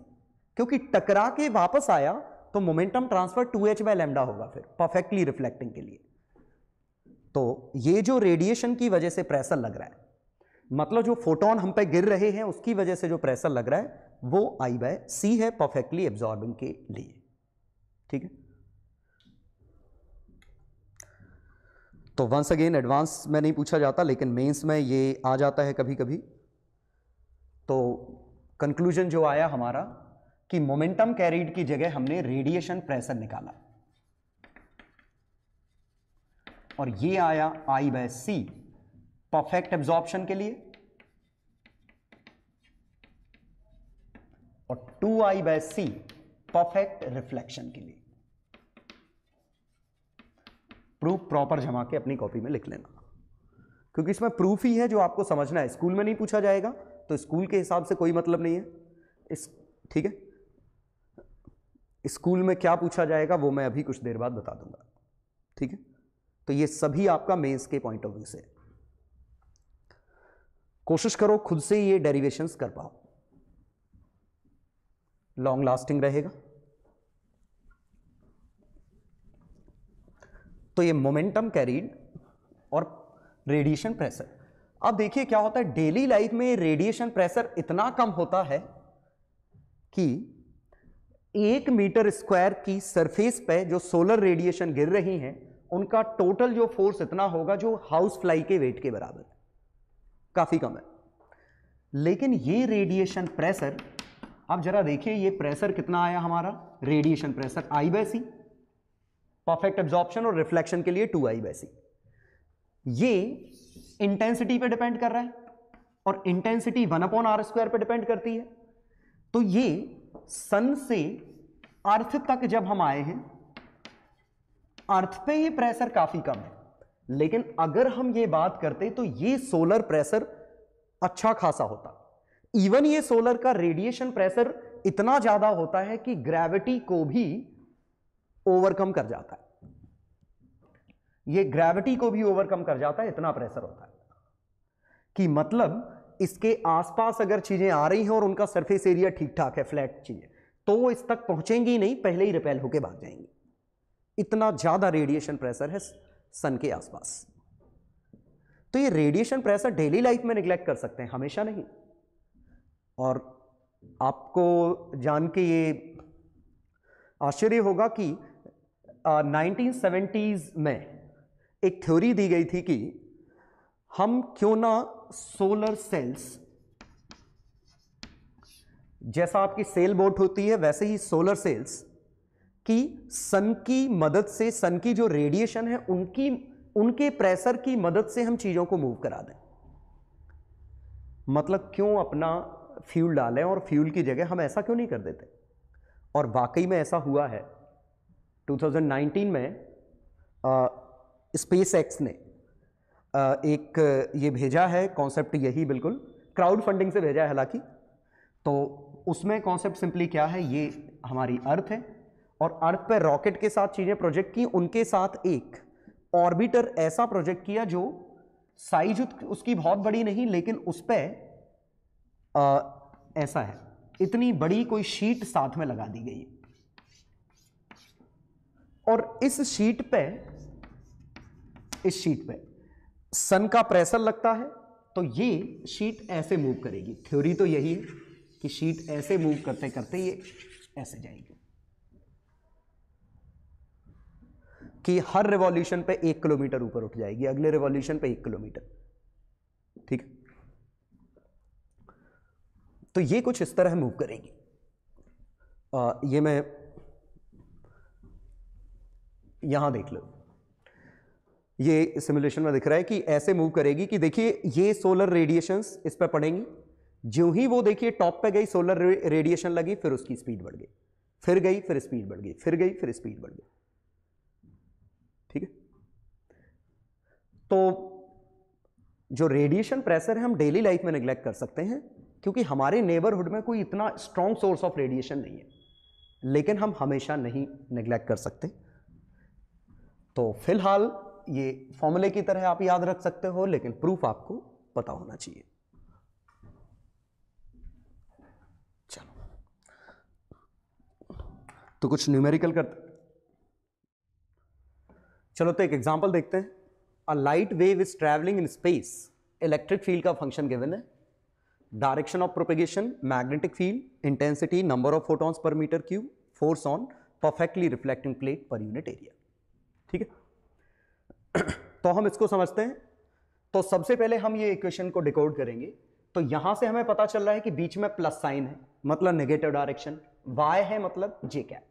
क्योंकि टकरा के वापस आया तो momentum transfer two h by lambda होगा फिर परफेक्टली रिफ्लेक्टिंग के लिए तो ये जो रेडिएशन की वजह से प्रेशर लग रहा है मतलब जो फोटोन हम पे गिर रहे हैं उसकी वजह से जो प्रेशर लग रहा है वो आई बाय सी है परफेक्टली एब्जॉर्बिंग के लिए ठीक है तो वंस अगेन एडवांस में नहीं पूछा जाता लेकिन मेंस में ये आ जाता है कभी कभी तो कंक्लूजन जो आया हमारा कि मोमेंटम कैरीड की जगह हमने रेडिएशन प्रेशर निकाला और ये आया I by c perfect absorption के लिए और two I by c perfect reflection के लिए प्रूफ प्रॉपर जमा के अपनी कॉपी में लिख लेना क्योंकि इसमें प्रूफ ही है जो आपको समझना है स्कूल में नहीं पूछा जाएगा तो स्कूल के हिसाब से कोई मतलब नहीं है इस ठीक है स्कूल में क्या पूछा जाएगा वो मैं अभी कुछ देर बाद बता दूंगा ठीक है तो ये सभी आपका मेंस के पॉइंट ऑफ व्यू से कोशिश करो खुद से ये डेरिवेशंस कर पाओ लॉन्ग लास्टिंग रहेगा तो ये मोमेंटम कैरीड और रेडिएशन प्रेशर अब देखिए क्या होता है डेली लाइफ में रेडिएशन प्रेशर इतना कम होता है कि एक मीटर स्क्वायर की सरफेस पे जो सोलर रेडिएशन गिर रही हैं उनका टोटल जो फोर्स इतना होगा जो हाउस फ्लाई के वेट के बराबर काफ़ी कम है लेकिन ये रेडिएशन प्रेशर आप जरा देखिए ये प्रेशर कितना आया हमारा radiation pressure I by c perfect absorption और रिफ्लेक्शन के लिए टू आई बाय सी ये इंटेंसिटी पे डिपेंड कर रहा है और intensity one upon r square पर डिपेंड करती है तो ये सन से अर्थ तक जब हम आए हैं अर्थ पे ये प्रेशर काफी कम है लेकिन अगर हम ये बात करते तो ये सोलर प्रेशर अच्छा खासा होता इवन ये सोलर का रेडिएशन प्रेशर इतना ज्यादा होता है कि ग्रेविटी को भी ओवरकम कर जाता है ये ग्रेविटी को भी ओवरकम कर जाता है इतना प्रेशर होता है कि मतलब इसके आसपास अगर चीज़ें आ रही हैं और उनका सरफेस एरिया ठीक ठाक है फ्लैट चीज़ें तो वो इस तक पहुंचेंगी नहीं पहले ही रिपेल होकर भाग जाएंगी इतना ज़्यादा रेडिएशन प्रेशर है सन के आसपास तो ये रेडिएशन प्रेशर डेली लाइफ में निग्लेक्ट कर सकते हैं हमेशा नहीं और आपको जान के ये आश्चर्य होगा कि नाइनटीन में एक थ्योरी दी गई थी कि हम क्यों ना सोलर सेल्स जैसा आपकी सेल बोट होती है वैसे ही सोलर सेल्स की सन की मदद से सन की जो रेडिएशन है उनकी उनके प्रेशर की मदद से हम चीज़ों को मूव करा दें मतलब क्यों अपना फ्यूल डालें और फ्यूल की जगह हम ऐसा क्यों नहीं कर देते और वाकई में ऐसा हुआ है 2019 में स्पेस एक्स ने एक ये भेजा है कॉन्सेप्ट यही बिल्कुल क्राउड फंडिंग से भेजा है हालांकि तो उसमें कॉन्सेप्ट सिंपली क्या है ये हमारी अर्थ है और अर्थ पर रॉकेट के साथ चीज़ें प्रोजेक्ट की उनके साथ एक ऑर्बिटर ऐसा प्रोजेक्ट किया जो साइज उसकी बहुत बड़ी नहीं लेकिन उस पर ऐसा है इतनी बड़ी कोई शीट साथ में लगा दी गई और इस शीट पे इस शीट पे सन का प्रेशर लगता है तो ये शीट ऐसे मूव करेगी थ्योरी तो यही है कि शीट ऐसे मूव करते करते ये ऐसे जाएगी कि हर रिवॉल्यूशन पे एक किलोमीटर ऊपर उठ जाएगी अगले रिवॉल्यूशन पे एक किलोमीटर ठीक तो ये कुछ इस तरह मूव करेगी आ, ये मैं यहां देख लो ये सिमुलेशन में दिख रहा है कि ऐसे मूव करेगी कि देखिए ये सोलर रेडिएशंस इस पर पड़ेंगी ज्यों ही वो देखिए टॉप पे गई सोलर रेडिएशन लगी फिर उसकी स्पीड बढ़ गई फिर गई फिर स्पीड बढ़ गई फिर गई फिर स्पीड बढ़ गई ठीक है तो जो रेडिएशन प्रेशर है हम डेली लाइफ में निग्लेक्ट कर सकते हैं क्योंकि हमारे नेबरहुड में कोई इतना स्ट्रॉन्ग सोर्स ऑफ रेडिएशन नहीं है लेकिन हम हमेशा नहीं निग्लेक्ट कर सकते तो फिलहाल ये फॉर्मूले की तरह आप याद रख सकते हो लेकिन प्रूफ आपको पता होना चाहिए चलो तो कुछ न्यूमेरिकल करते चलो तो एक एग्जांपल देखते हैं a light wave is travelling in space electric field का फंक्शन गिवन है direction of propagation magnetic field intensity number of photons per metre cube force on perfectly reflecting plate per unit area ठीक है तो हम इसको समझते हैं तो सबसे पहले हम ये इक्वेशन को डिकोड करेंगे तो यहां से हमें पता चल रहा है कि बीच में प्लस साइन है मतलब नेगेटिव डायरेक्शन वाई है मतलब जे कैप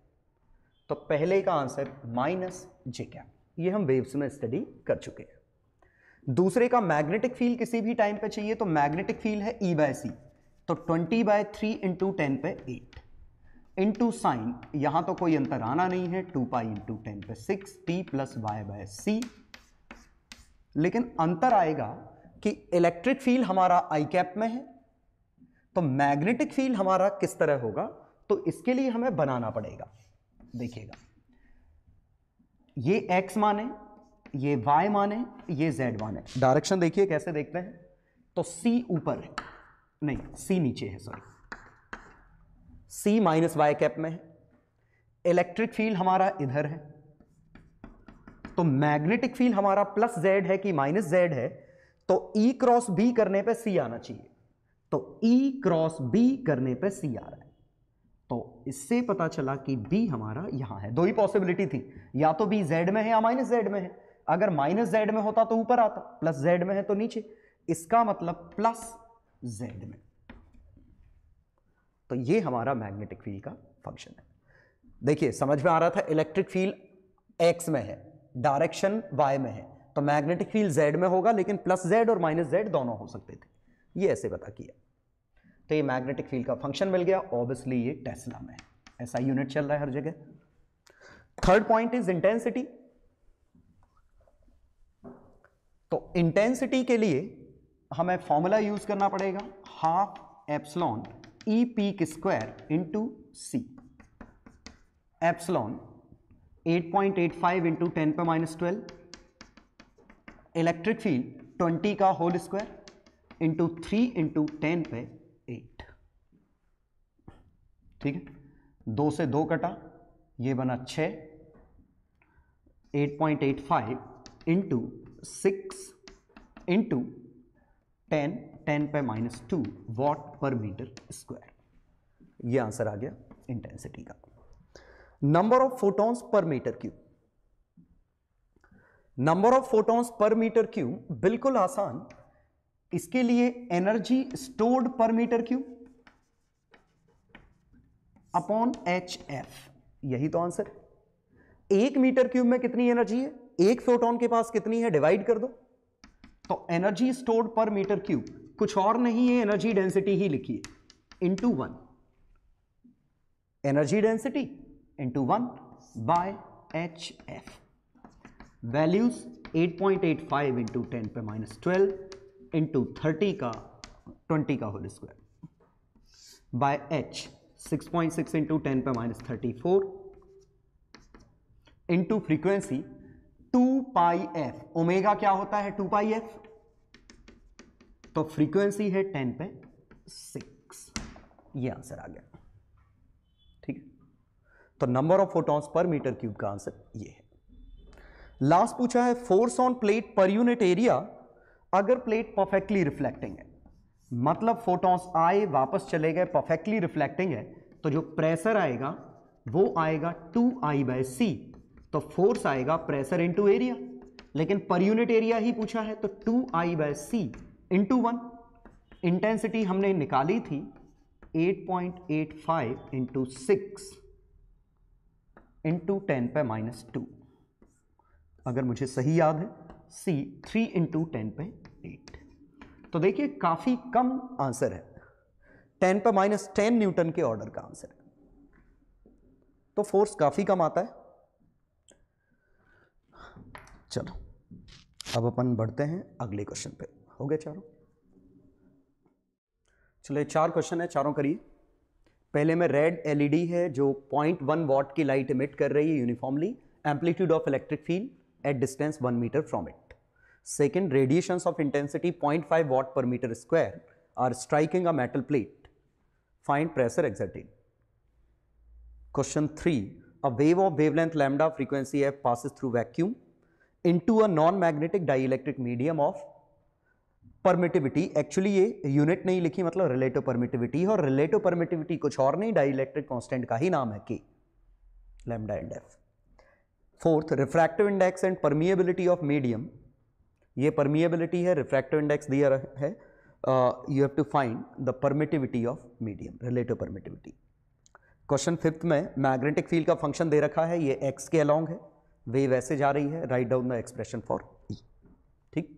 तो पहले का आंसर माइनस जे कैप ये हम वेव्स में स्टडी कर चुके हैं दूसरे का मैग्नेटिक फील्ड किसी भी टाइम पे चाहिए तो मैग्नेटिक फील्ड है ई बाय सी तो twenty by three into ten पे एट इंटू साइन यहां तो कोई अंतर आना नहीं है टू पाई इंटू टेन पे six t plus y by c लेकिन अंतर आएगा कि इलेक्ट्रिक फील्ड हमारा आई कैप में है तो मैग्नेटिक फील्ड हमारा किस तरह होगा तो इसके लिए हमें बनाना पड़ेगा देखिएगा ये एक्स माने ये वाई माने ये जेड माने डायरेक्शन देखिए कैसे देखते हैं तो सी ऊपर है नहीं सी नीचे है sorry c minus y cap में है इलेक्ट्रिक फील्ड हमारा इधर है तो मैग्नेटिक फील्ड हमारा प्लस जेड है कि माइनस जेड है तो ई क्रॉस बी करने पे सी आना चाहिए तो ई क्रॉस बी करने पे सी आ रहा है तो इससे पता चला कि बी हमारा यहां है दो ही पॉसिबिलिटी थी या तो बी जेड में है या माइनस जेड में है अगर माइनस जेड में होता तो ऊपर आता प्लस जेड में है तो नीचे इसका मतलब प्लस जेड में तो ये हमारा मैग्नेटिक फील्ड का फंक्शन है देखिए समझ में आ रहा था इलेक्ट्रिक फील्ड एक्स में है डायरेक्शन वाई में है तो मैग्नेटिक फील्ड जेड में होगा लेकिन प्लस जेड और माइनस जेड दोनों हो सकते थे ये ऐसे पता किया तो ये मैग्नेटिक फील्ड का फंक्शन मिल गया ऑब्वियसली ये टेस्ला में ऐसा यूनिट चल रहा है हर जगह थर्ड पॉइंट इज इंटेंसिटी तो इंटेंसिटी के लिए हमें फॉर्मूला यूज करना पड़ेगा half epsilon E P square into C epsilon 8.85 point eight five into ten पर minus twelve electric field twenty का whole square into three into ten पे eight ठीक है दो से दो कटा ये बना छ eight point eight five into six into ten ten पे minus two watt per metre square ये आंसर आ गया इंटेंसिटी का number of photons per metre cube number of photons per metre cube बिल्कुल आसान इसके लिए energy stored per metre cube upon H F यही तो आंसर एक मीटर क्यूब में कितनी एनर्जी है एक फोटोन के पास कितनी है डिवाइड कर दो तो energy stored per metre cube कुछ और नहीं है एनर्जी डेंसिटी ही लिखिए into one energy density into one by H F values 8.85 into ten पे माइनस ट्वेल्व इंटू थर्टी का ट्वेंटी का whole square by H 6.6 point six into ten पे minus thirty four into frequency two pi F omega क्या होता है two pi F तो frequency है ten पे सिक्स ये आंसर आ गया तो number of photons per metre cube का आंसर ये है लास्ट पूछा है force on plate per unit area अगर प्लेट परफेक्टली रिफ्लेक्टिंग है मतलब फोटॉन्स आए वापस चले गए परफेक्टली रिफ्लेक्टिंग है तो जो प्रेशर आएगा वो आएगा टू आई बाय सी तो फोर्स आएगा प्रेशर इनटू एरिया लेकिन पर यूनिट एरिया ही पूछा है तो two I by C into one intensity हमने निकाली थी 8.85 point eight five into six into ten पे माइनस टू अगर मुझे सही याद है सी थ्री इंटू टेन पे एट तो देखिए काफ़ी कम आंसर है टेन पे माइनस टेन न्यूटन के ऑर्डर का आंसर है तो फोर्स काफ़ी कम आता है चलो अब अपन बढ़ते हैं अगले क्वेश्चन पे हो गए चारों चलो चार क्वेश्चन है चारों करिए पहले में रेड एलईडी है जो 0.1 वॉट की लाइट इमिट कर रही है uniformly amplitude of electric field at distance one metre from it second radiation of intensity 0.5 watt per metre square are striking a metal plate find pressure exerting question three a wave of wavelength lambda frequency F passes through vacuum a non magnetic dielectric medium of permittivity actually ये unit नहीं लिखी मतलब relative permittivity और relative permittivity कुछ और नहीं dielectric constant का ही नाम है के lambda and F fourth refractive index and permeability of medium ये परमिएबिलिटी है रिफ्रैक्टिव इंडेक्स दिया है you have to find the permittivity of medium relative permittivity question fifth में मैग्नेटिक फील्ड का फंक्शन दे रखा है ये एक्स के अलॉन्ग है वे वैसे जा रही है write down the expression for E ठीक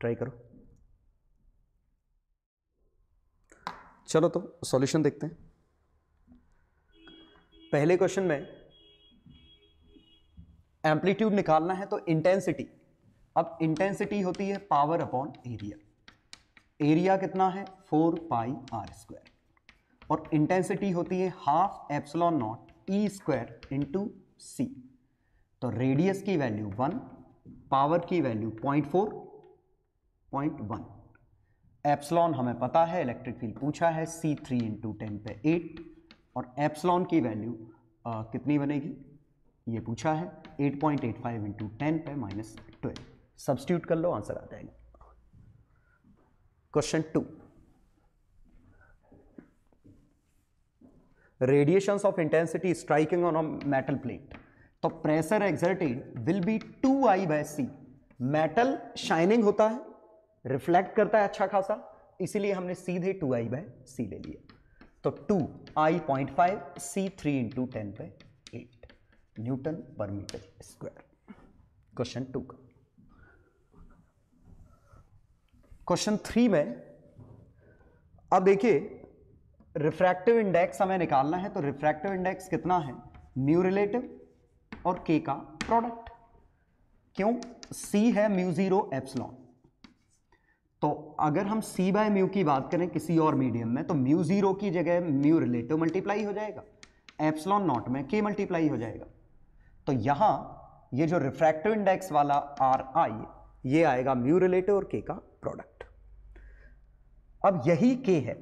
ट्राई करो चलो तो सॉल्यूशन देखते हैं पहले क्वेश्चन में एम्पलीट्यूड निकालना है तो इंटेंसिटी अब इंटेंसिटी होती है पावर अपॉन एरिया एरिया कितना है फोर पाई आर स्क्वायर और इंटेंसिटी होती है half epsilon naught E square into C तो रेडियस की वैल्यू वन पावर की value point four point one epsilon हमें पता है इलेक्ट्रिक फील्ड पूछा है सी थ्री इंटू टेन पे एट और एप्सलॉन की वैल्यू कितनी बनेगी ये पूछा है eight point eight five into ten पे माइनस ट्वेल्व कर लो आंसर आ जाएगा question to radiation of intensity striking on a metal plate तो pressure will be two I by C metal shining होता है रिफ्लेक्ट करता है अच्छा खासा इसीलिए हमने सीधे टू आई बाय सी ले लिया तो two I point five C three into ten by eight newton per metre square question two का क्वेश्चन थ्री में अब देखिए रिफ्रैक्टिव इंडेक्स हमें निकालना है तो रिफ्रैक्टिव इंडेक्स कितना है म्यू रिलेटिव और के का प्रोडक्ट क्यों सी है म्यू जीरो एप्सलॉन तो अगर हम सी बाय म्यू की बात करें किसी और मीडियम में तो म्यू ज़ीरो की जगह म्यू रिलेटिव मल्टीप्लाई हो जाएगा एप्सलॉन नॉट में के मल्टीप्लाई हो जाएगा तो यहां ये जो रिफ्रैक्टिव इंडेक्स वाला आर आई ये आएगा म्यू रिलेटिव और के का प्रोडक्ट अब यही के है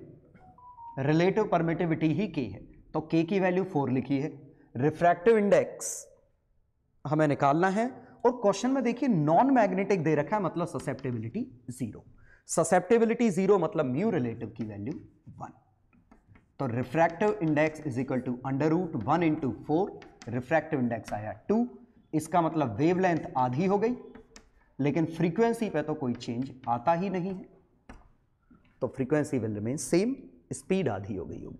रिलेटिव परमिटिविटी ही के है तो के की वैल्यू फोर लिखी है रिफ्रैक्टिव इंडेक्स हमें निकालना है और क्वेश्चन में देखिए नॉन मैग्नेटिक दे रखा है मतलब ससेप्टेबिलिटी जीरो ससेप्टेबिलिटी जीरो मतलब म्यू रिलेटिव की वैल्यू वन तो refractive index is equal to under root one into four refractive index आया टू इसका मतलब वेवलेंथ आधी हो गई लेकिन फ्रीक्वेंसी पे तो कोई चेंज आता ही नहीं है तो frequency will remain same speed आधी हो गई होगी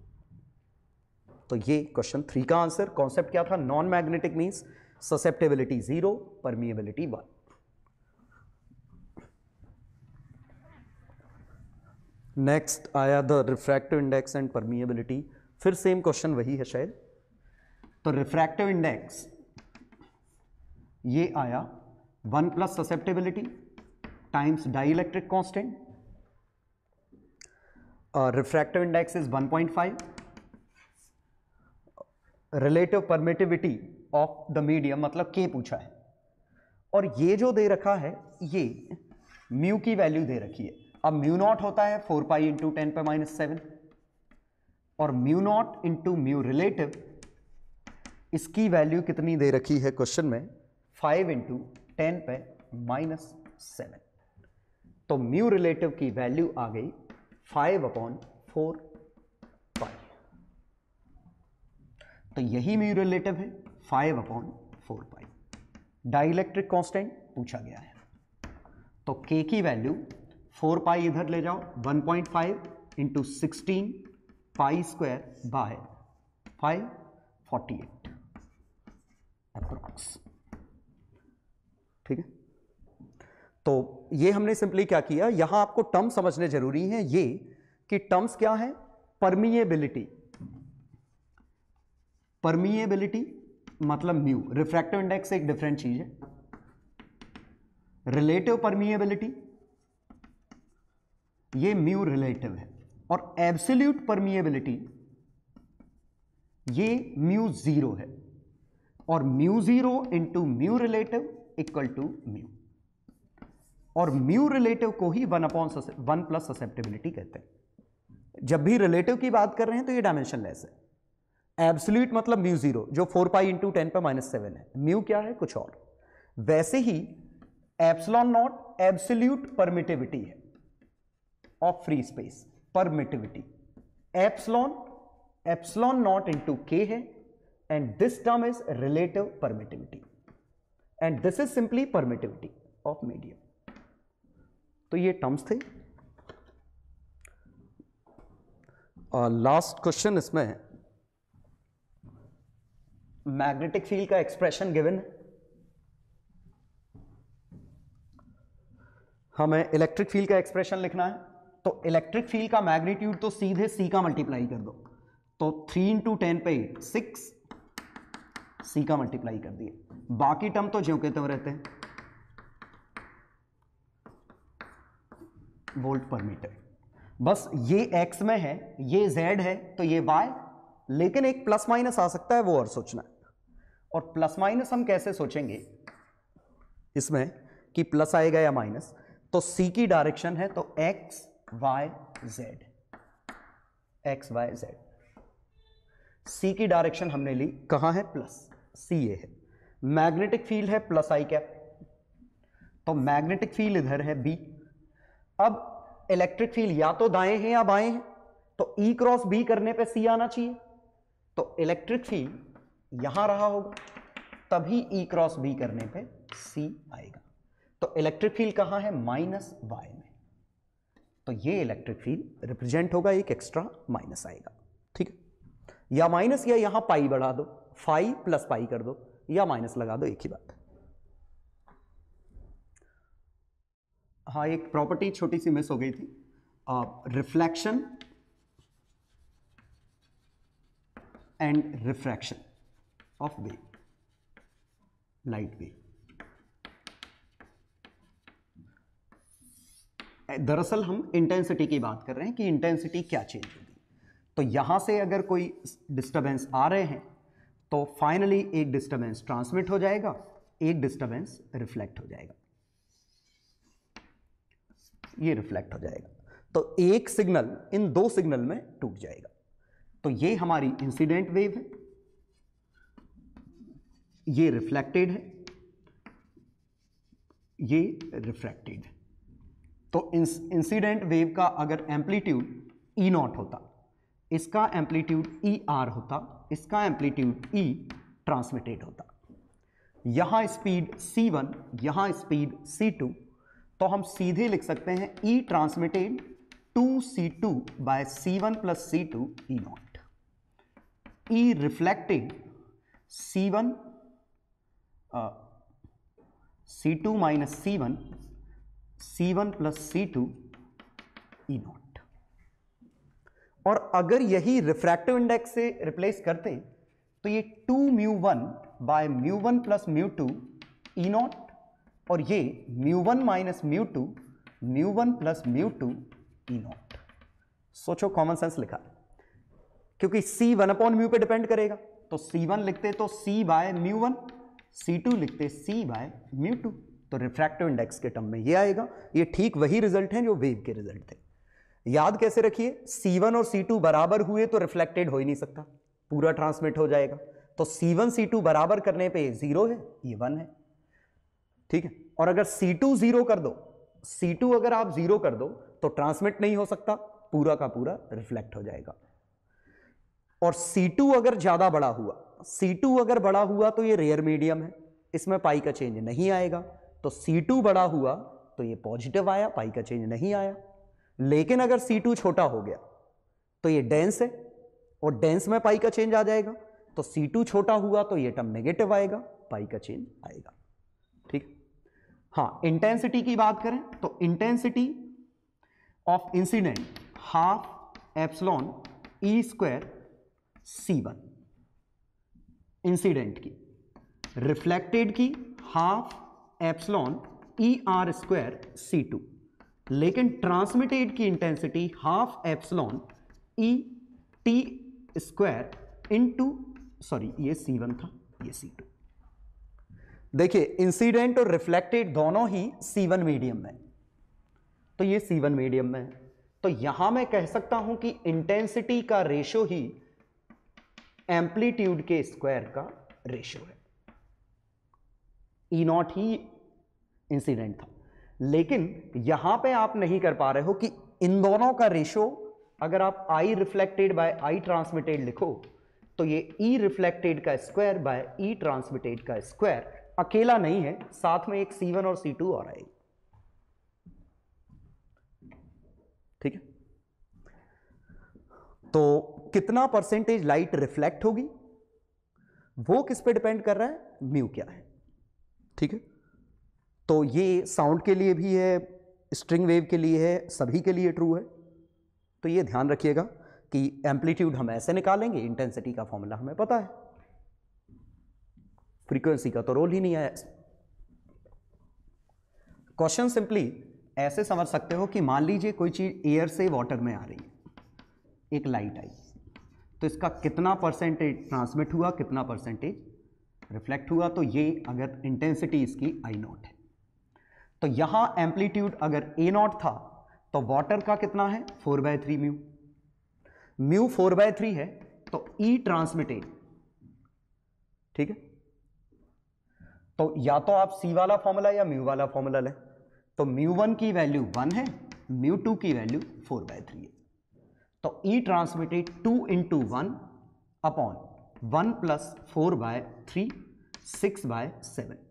तो ये क्वेश्चन थ्री का आंसर कॉन्सेप्ट क्या था non magnetic means susceptibility zero permeability one next आया the refractive index and permeability फिर सेम क्वेश्चन वही है शायद तो रिफ्रैक्टिव इंडेक्स ये आया one plus susceptibility times dielectric constant refractive index is 1.5 relative permittivity of the medium मतलब के पूछा है और ये जो दे रखा है ये म्यू की वैल्यू दे रखी है अब म्यू नॉट होता है फोर पाई इंटू टेन पे माइनस सेवन और mu naught into mu relative इसकी वैल्यू कितनी दे रखी है क्वेश्चन में फाइव इंटू टेन पे माइनस सेवन तो म्यू रिलेटिव की वैल्यू आ गई फाइव अपॉन फोर पाई तो यही म्यू रिलेटिव है five upon four pi dielectric constant पूछा गया है तो के की वैल्यू फोर पाई इधर ले जाओ one point five into sixteen pi square by five forty eight approx ठीक है तो ये हमने सिंपली क्या किया यहां आपको टर्म समझने जरूरी है ये कि टर्म्स क्या मतलब है परमिएबिलिटी परमिएबिलिटी मतलब म्यू रिफ्रैक्टिव इंडेक्स एक डिफरेंट चीज है रिलेटिव परमिएबिलिटी ये म्यू रिलेटिव है और एब्सोल्यूट परमिएबिलिटी ये म्यू जीरो है और mu zero into mu relative equal to mu और म्यू रिलेटिव को ही one upon one plus susceptibility कहते हैं जब भी रिलेटिव की बात कर रहे हैं तो ये डायमेंशन लेस है एब्सोल्यूट मतलब म्यू जीरो जो फोर पाई इंटू टेन पर माइनस सेवन है म्यू क्या है कुछ और वैसे ही एप्सलॉन नॉट एब्सोल्यूट परमिटिविटी है of free space permittivity epsilon epsilon naught into K है and this term is relative permittivity and this is simply permittivity of medium तो ये टर्म्स थे लास्ट क्वेश्चन इसमें है मैग्नेटिक फील्ड का expression given हमें electric field का expression लिखना है तो इलेक्ट्रिक फील्ड का मैग्नीट्यूड तो सीधे सी का मल्टीप्लाई कर दो तो थ्री इंटू टेन पे एट सिक्स सी का मल्टीप्लाई कर दिए बाकी टर्म तो ज्यों के त्यों रहते हैं वोल्ट पर मीटर बस ये एक्स में है ये जेड है तो ये वाई लेकिन एक प्लस माइनस आ सकता है वो और सोचना है और प्लस माइनस हम कैसे सोचेंगे इसमें कि प्लस आएगा या माइनस तो सी की डायरेक्शन है तो X Y Z X Y Z C की डायरेक्शन हमने ली कहां है प्लस सी ए है मैग्नेटिक फील्ड है प्लस आई कैप तो मैग्नेटिक फील्ड इधर है बी अब इलेक्ट्रिक फील्ड या तो दाएं हैं या बाएं हैं तो ई क्रॉस बी करने पे सी आना चाहिए तो इलेक्ट्रिक फील्ड यहां रहा होगा तभी ई क्रॉस बी करने पे सी आएगा तो इलेक्ट्रिक फील्ड कहां है माइनस वाई में तो ये इलेक्ट्रिक फील्ड रिप्रेजेंट होगा एक एक्स्ट्रा माइनस आएगा ठीक है या माइनस या यहां पाई बढ़ा दो फाइव प्लस पाई कर दो या माइनस लगा दो एक ही बात हाँ एक प्रॉपर्टी छोटी सी मिस हो गई थी reflection and refraction of wave light wave दरअसल हम इंटेंसिटी की बात कर रहे हैं कि इंटेंसिटी क्या चेंज होगी तो यहाँ से अगर कोई डिस्टर्बेंस आ रहे हैं तो फाइनली एक डिस्टर्बेंस ट्रांसमिट हो जाएगा एक डिस्टर्बेंस रिफ्लेक्ट हो जाएगा ये रिफ्लेक्ट हो जाएगा तो एक सिग्नल इन दो सिग्नल में टूट जाएगा तो ये हमारी इंसिडेंट वेव है ये रिफ्लेक्टेड है ये रिफ्रैक्टेड है तो इंसिडेंट वेव का अगर एम्पलीट्यूड ई नॉट होता इसका एम्पलीट्यूड ई आर होता इसका एम्पलीट्यूड ई ट्रांसमिटेड होता यहाँ स्पीड सी वन यहाँ स्पीड सी टू तो हम सीधे लिख सकते हैं E transmitted two C two by C one plus C two E naught E reflected C one C two minus C one C one plus C two E naught और अगर यही refractive index से replace करते हैं तो ये two mu one by mu one plus mu two E naught और ये mu one minus mu two mu one plus mu two E naught सोचो कॉमन सेंस लिखा क्योंकि सी वन अपॉन म्यू पे डिपेंड करेगा तो सी वन लिखते तो C by mu one C two लिखते सी बाय म्यू टू तो रिफ्रैक्टिव इंडेक्स के टर्म में ये आएगा ये ठीक वही रिजल्ट हैं जो वेव के रिजल्ट थे याद कैसे रखिए C1 और C2 बराबर हुए तो रिफ्लेक्टेड हो ही नहीं सकता पूरा ट्रांसमिट हो जाएगा तो C1 C2 बराबर करने पे जीरो है ये वन है ठीक है और अगर C2 जीरो कर दो C2 अगर आप जीरो कर दो तो ट्रांसमिट नहीं हो सकता पूरा का पूरा रिफ्लेक्ट हो जाएगा और C2 अगर ज़्यादा बड़ा हुआ C2 अगर बड़ा हुआ तो ये रेयर मीडियम है इसमें पाई का चेंज नहीं आएगा तो C2 बड़ा हुआ तो ये पॉजिटिव आया पाई का चेंज नहीं आया लेकिन अगर C2 छोटा हो गया तो ये डेंस है और डेंस में पाई का चेंज आ जाएगा तो C2 छोटा हुआ तो ये टर्म नेगेटिव आएगा पाई का चेंज आएगा ठीक हाँ इंटेंसिटी की बात करें तो intensity of incident half epsilon E square C one incident की रिफ्लेक्टेड की half epsilon E R square C two लेकिन ट्रांसमिटेड की intensity half epsilon E T square into sorry ये सी वन था ये सी टू देखिए incident और reflected दोनों ही सी वन मीडियम में तो ये सी वन मीडियम में तो यहां मैं कह सकता हूं कि इंटेंसिटी का रेशो ही एम्पलीट्यूड के स्क्वायर का रेशो है ई e नॉट ही इंसिडेंट था लेकिन यहां पे आप नहीं कर पा रहे हो कि इन दोनों का रेशो अगर आप I reflected by I transmitted लिखो तो ये ई e रिफ्लेक्टेड का स्क्वायर बाय ई ट्रांसमिटेड का स्क्वायर अकेला नहीं है साथ में एक सी वन और सी टू और आएगी ठीक है तो कितना परसेंटेज लाइट रिफ्लेक्ट होगी वो किस पे डिपेंड कर रहा है म्यू क्या है ठीक है तो ये साउंड के लिए भी है स्ट्रिंग वेव के लिए है सभी के लिए ट्रू है तो ये ध्यान रखिएगा कि एम्पलीट्यूड हम ऐसे निकालेंगे इंटेंसिटी का फॉर्मूला हमें पता है फ्रीक्वेंसी का तो रोल ही नहीं है क्वेश्चन सिंपली ऐसे समझ सकते हो कि मान लीजिए कोई चीज़ एयर से वाटर में आ रही है एक लाइट आई तो इसका कितना परसेंटेज ट्रांसमिट हुआ कितना परसेंटेज रिफ्लेक्ट हुआ तो ये अगर इंटेंसिटी इसकी आई नॉट है तो यहां एम्पलीट्यूड अगर ए नॉट था तो वाटर का कितना है four by three mu mu four by three है तो ई e ट्रांसमिटेड ठीक है तो या तो आप सी वाला फॉर्मूला या म्यू वाला फॉर्मूला लें तो म्यू वन की वैल्यू वन है म्यू टू की वैल्यू फोर बाय थ्री है तो E transmitted two into one upon one plus four by three six by seven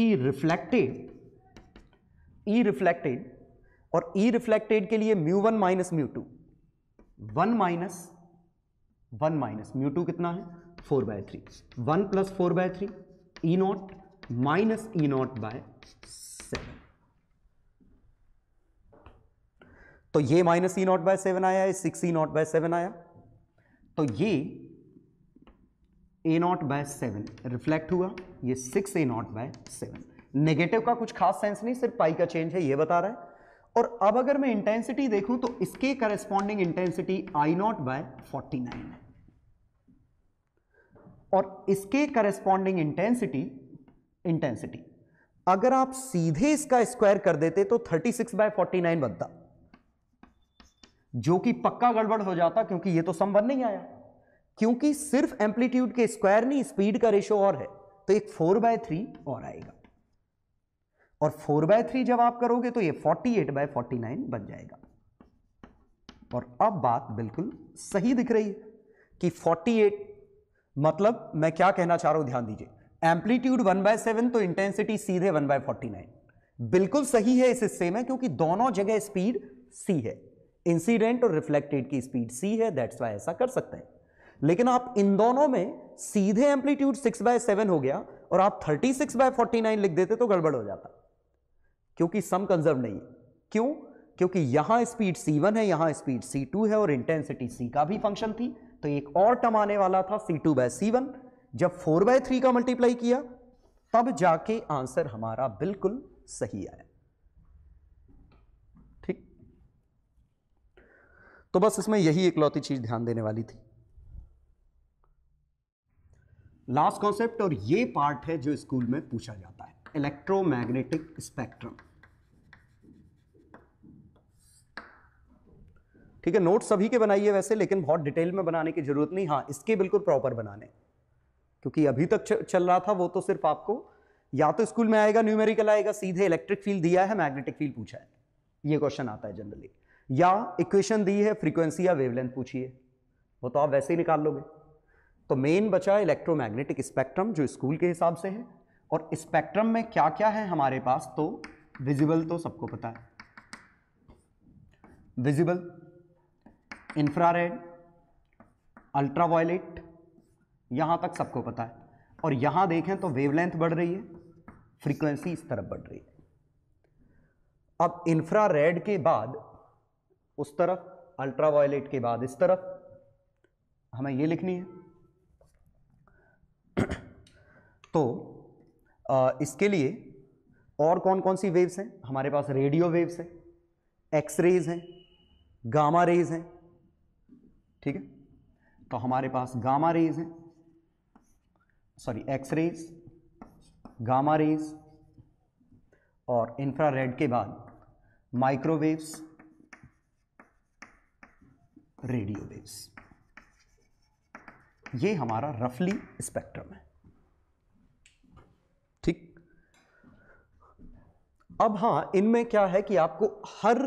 E reflected E reflected और ई e रिफ्लेक्टेड के लिए mu one minus mu two one minus one minus mu two कितना है four by three one plus four by three E naught minus E naught by seven तो ये minus E naught by seven आया six E naught by seven आया तो ये A naught by seven reflect हुआ ये six A naught by seven negative का कुछ खास सेंस नहीं सिर्फ पाई का चेंज है ये बता रहा है और अब अगर मैं इंटेंसिटी देखूं तो इसके corresponding intensity I naught by forty nine है और इसके करेस्पॉन्डिंग इंटेंसिटी इंटेंसिटी अगर आप सीधे इसका स्क्वायर कर देते तो thirty six by forty nine बनता जो कि पक्का गड़बड़ हो जाता क्योंकि ये तो सम बन नहीं आया क्योंकि सिर्फ एम्पलीट्यूड के स्क्वायर नहीं स्पीड का रेशो और है तो एक फोर बाय थ्री और आएगा और फोर बाय थ्री जब आप करोगे तो ये forty eight by forty nine बन जाएगा और अब बात बिल्कुल सही दिख रही है कि फोर्टी एट मतलब मैं क्या कहना चाह रहा हूं ध्यान दीजिए एम्पलीट्यूड वन बाय सेवन तो इंटेंसिटी सीधे वन बाय फोर्टी नाइन बिल्कुल सही है इस हिस्से में क्योंकि दोनों जगह स्पीड सी है इंसिडेंट और रिफ्लेक्टेड की स्पीड सी है दैट्स वाई ऐसा कर सकते हैं लेकिन आप इन दोनों में सीधे एम्पलीट्यूड सिक्स बाय सेवन हो गया और आप thirty six by forty nine लिख देते तो गड़बड़ हो जाता क्योंकि सम कंजर्व नहीं है क्यों क्योंकि यहां स्पीड सी वन है यहां स्पीड सी टू है और इंटेंसिटी सी का भी फंक्शन थी तो एक और टर्म आने वाला था C two by C one जब फोर बाय थ्री का मल्टीप्लाई किया तब जाके आंसर हमारा बिल्कुल सही आया ठीक तो बस इसमें यही इकलौती चीज ध्यान देने वाली थी लास्ट कॉन्सेप्ट और ये पार्ट है जो स्कूल में पूछा जाता है इलेक्ट्रोमैग्नेटिक स्पेक्ट्रम ठीक है नोट सभी के बनाइए वैसे लेकिन बहुत डिटेल में बनाने की जरूरत नहीं हाँ इसके बिल्कुल प्रॉपर बनाने क्योंकि अभी तक चल रहा था वो तो सिर्फ आपको या तो स्कूल में आएगा न्यूमेरिकल आएगा सीधे इलेक्ट्रिक फील्ड दिया है मैग्नेटिक फील्ड पूछा है ये क्वेश्चन आता है जनरली या इक्वेशन दी है फ्रीक्वेंसी या वेवलेंथ पूछिए वो तो आप वैसे ही निकाल लोगे तो मेन बचा इलेक्ट्रोमैग्नेटिक स्पेक्ट्रम जो स्कूल के हिसाब से है और स्पेक्ट्रम में क्या क्या है हमारे पास तो विजिबल तो सबको पता है विजिबल इंफ्रारेड अल्ट्रावायलेट यहां तक सबको पता है और यहां देखें तो वेवलेंथ बढ़ रही है फ्रीक्वेंसी इस तरफ बढ़ रही है अब इंफ्रारेड के बाद उस तरफ अल्ट्रावायलेट के बाद इस तरफ हमें ये लिखनी है तो आ, इसके लिए और कौन कौन सी वेव्स हैं हमारे पास रेडियो वेव्स हैं एक्स रेज हैं गामा रेज हैं ठीक है तो हमारे पास गामा रेज हैं sorry X rays gamma rays और इंफ्रारेड के बाद माइक्रोवेव्स रेडियो वेव्स ये हमारा रफली स्पेक्ट्रम है ठीक अब हां इनमें क्या है कि आपको हर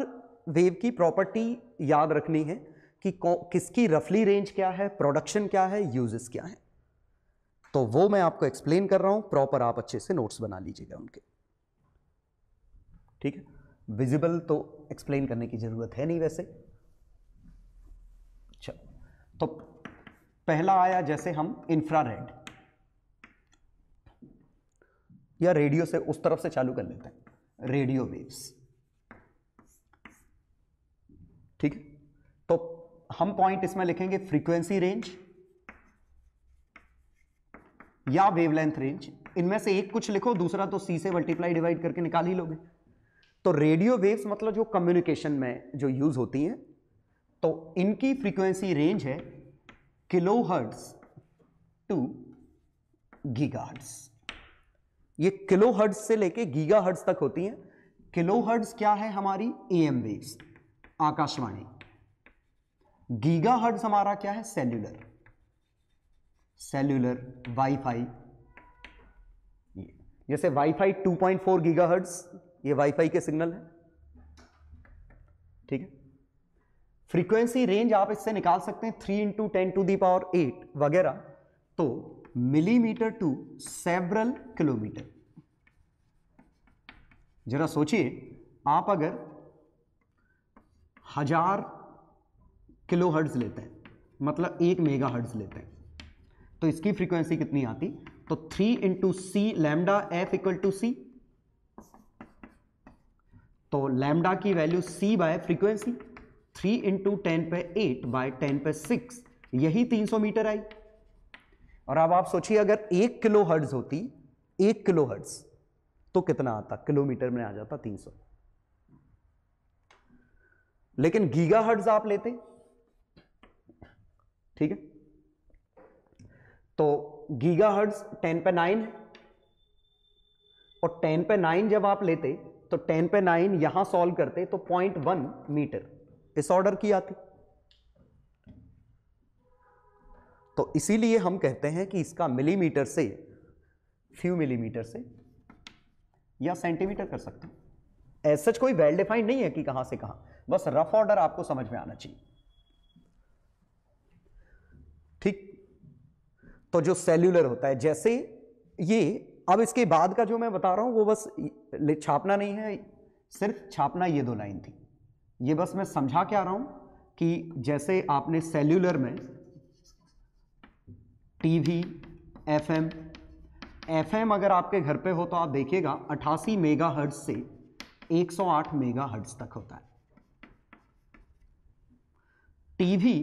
वेव की प्रॉपर्टी याद रखनी है कि किसकी रफली रेंज क्या है प्रोडक्शन क्या है यूजेस क्या है तो वो मैं आपको एक्सप्लेन कर रहा हूं प्रॉपर आप अच्छे से नोट्स बना लीजिएगा उनके ठीक है विजिबल तो एक्सप्लेन करने की ज़रूरत है नहीं वैसे अच्छा तो पहला आया जैसे हम इंफ्रारेड या रेडियो से उस तरफ से चालू कर लेते हैं रेडियो वेव्स ठीक है तो हम पॉइंट इसमें लिखेंगे फ्रीक्वेंसी रेंज या वेवलेंथ रेंज इनमें से एक कुछ लिखो दूसरा तो सी से मल्टीप्लाई डिवाइड करके निकाल ही लोगे तो रेडियो वेव्स मतलब जो कम्युनिकेशन में जो यूज होती हैं तो इनकी फ्रीक्वेंसी रेंज है किलोहर्ट्स टू गीगाहर्ट्स ये किलोहर्ट्स से लेके गीगाहर्ट्स तक होती हैं किलोहर्ट्स क्या है हमारी एएम वेव्स आकाशवाणी गीगाहर्ट्स हमारा क्या है सेल्यूलर सेल्यूलर वाईफाई जैसे वाईफाई 2.4 गीगाहर्ट्स ये वाईफाई के सिग्नल है ठीक है फ्रीक्वेंसी रेंज आप इससे निकाल सकते हैं three into ten to the power eight वगैरह तो मिलीमीटर टू सेवरल किलोमीटर जरा सोचिए आप अगर हजार किलो हर्ट्ज लेते हैं मतलब एक मेगा हर्ट्ज लेते हैं तो इसकी फ्रीक्वेंसी कितनी आती तो three into C lambda F equal to C तो लैमडा की value C by frequency three into ten पे एट बाय टेन पे सिक्स यही तीन सौ मीटर आई और अब आप सोचिए अगर एक किलो हर्ड्स होती एक किलो हर्ड्स तो कितना आता किलोमीटर में आ जाता तीन सौ लेकिन गीगा हर्ड्स आप लेते ठीक है तो गीगा हर्ड्स टेन पे नाइन है और टेन पे नाइन जब आप लेते तो टेन पे नाइन यहां सॉल्व करते तो पॉइंट वन मीटर इस ऑर्डर की आती तो इसीलिए हम कहते हैं कि इसका मिलीमीटर से फ्यू मिलीमीटर से या सेंटीमीटर कर सकते हैं एज सच कोई वेल डिफाइंड नहीं है कि कहां से कहां बस रफ ऑर्डर आपको समझ में आना चाहिए ठीक तो जो सेल्यूलर होता है जैसे ये अब इसके बाद का जो मैं बता रहा हूं वो बस छापना नहीं है सिर्फ छापना ये दो लाइन थी ये बस मैं समझा के आ रहा हूं कि जैसे आपने सेल्यूलर में टीवी एफएम एफएम अगर आपके घर पे हो तो आप देखिएगा 88 मेगा हर्ट्ज से 108 मेगा हर्ट्ज तक होता है टीवी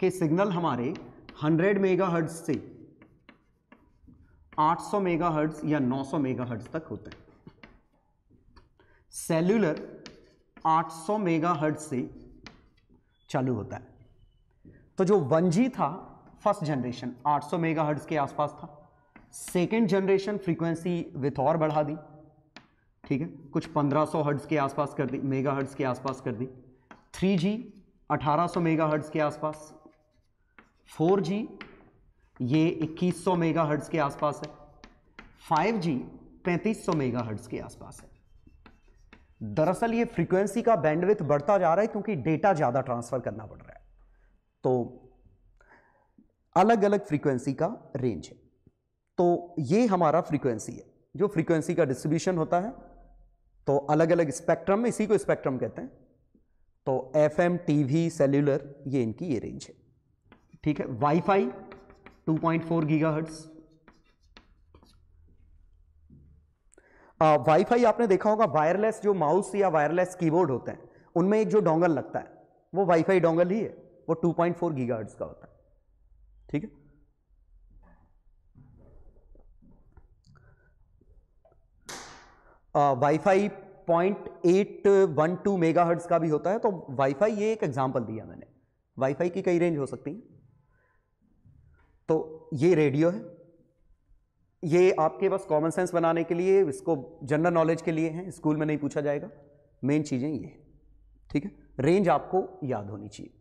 के सिग्नल हमारे 100 मेगा हर्ट्ज से 800 मेगा हर्ट्ज या 900 मेगा हर्ट्ज तक होते हैं सेल्यूलर 800 मेगाहर्ट्ज से चालू होता है तो जो 1G था फर्स्ट जनरेशन 800 मेगाहर्ट्ज के आसपास था सेकेंड जनरेशन फ्रीक्वेंसी विथ और बढ़ा दी ठीक है कुछ 1500 हर्ट्ज के आसपास कर दी मेगा हर्ट्ज के आसपास कर दी 3G 1800 मेगा के आसपास 4G ये 2100 मेगा के आसपास है 5G 3500 मेगा के आसपास है दरअसल ये फ्रीक्वेंसी का बैंडविथ बढ़ता जा रहा है क्योंकि डेटा ज़्यादा ट्रांसफ़र करना पड़ रहा है तो अलग अलग फ्रीक्वेंसी का रेंज है तो ये हमारा फ्रीक्वेंसी है जो फ्रीक्वेंसी का डिस्ट्रीब्यूशन होता है तो अलग अलग स्पेक्ट्रम इसी को स्पेक्ट्रम कहते हैं तो F M T V cellular ये इनकी ये रेंज है ठीक है वाईफाई 2.4 गीगाहर्ट्ज़ वाईफाई आपने देखा होगा वायरलेस जो माउस या वायरलेस कीबोर्ड होते हैं उनमें एक जो डोंगल लगता है वो वाईफाई डोंगल ही है वो 2.4 पॉइंट का होता है ठीक है wifi point eight one two megahertz का भी होता है तो वाईफाई ये एक एग्जाम्पल दिया मैंने वाईफाई की कई रेंज हो सकती है तो ये रेडियो है ये आपके पास कॉमन सेंस बनाने के लिए इसको जनरल नॉलेज के लिए है स्कूल में नहीं पूछा जाएगा मेन चीज़ें ये ठीक है रेंज आपको याद होनी चाहिए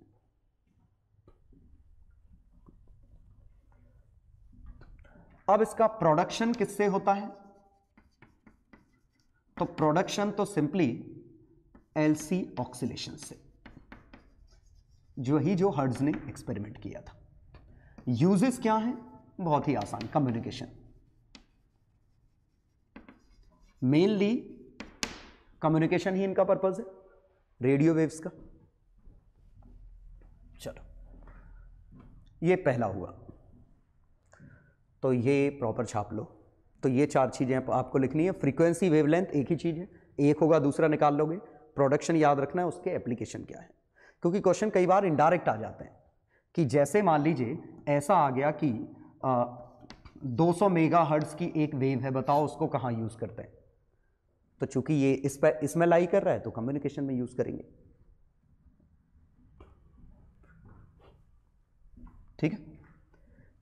अब इसका प्रोडक्शन किससे होता है तो प्रोडक्शन तो सिंपली एलसी ऑक्सीलेशन से जो ही जो हर्ड्स ने एक्सपेरिमेंट किया था यूजेस क्या है बहुत ही आसान कम्युनिकेशन मेनली कम्युनिकेशन ही इनका पर्पज है रेडियो वेव्स का चलो ये पहला हुआ तो ये प्रॉपर छाप लो तो ये चार चीज़ें आपको लिखनी है फ्रीक्वेंसी वेवलेंथ एक ही चीज़ है एक होगा दूसरा निकाल लोगे प्रोडक्शन याद रखना है उसके एप्लीकेशन क्या है क्योंकि क्वेश्चन कई बार इनडायरेक्ट आ जाते हैं कि जैसे मान लीजिए ऐसा आ गया कि आ, 200 मेगा की एक वेव है बताओ उसको कहाँ यूज़ करते हैं तो चूंकि ये इस पर इसमें लाई कर रहा है तो कम्युनिकेशन में यूज़ करेंगे ठीक है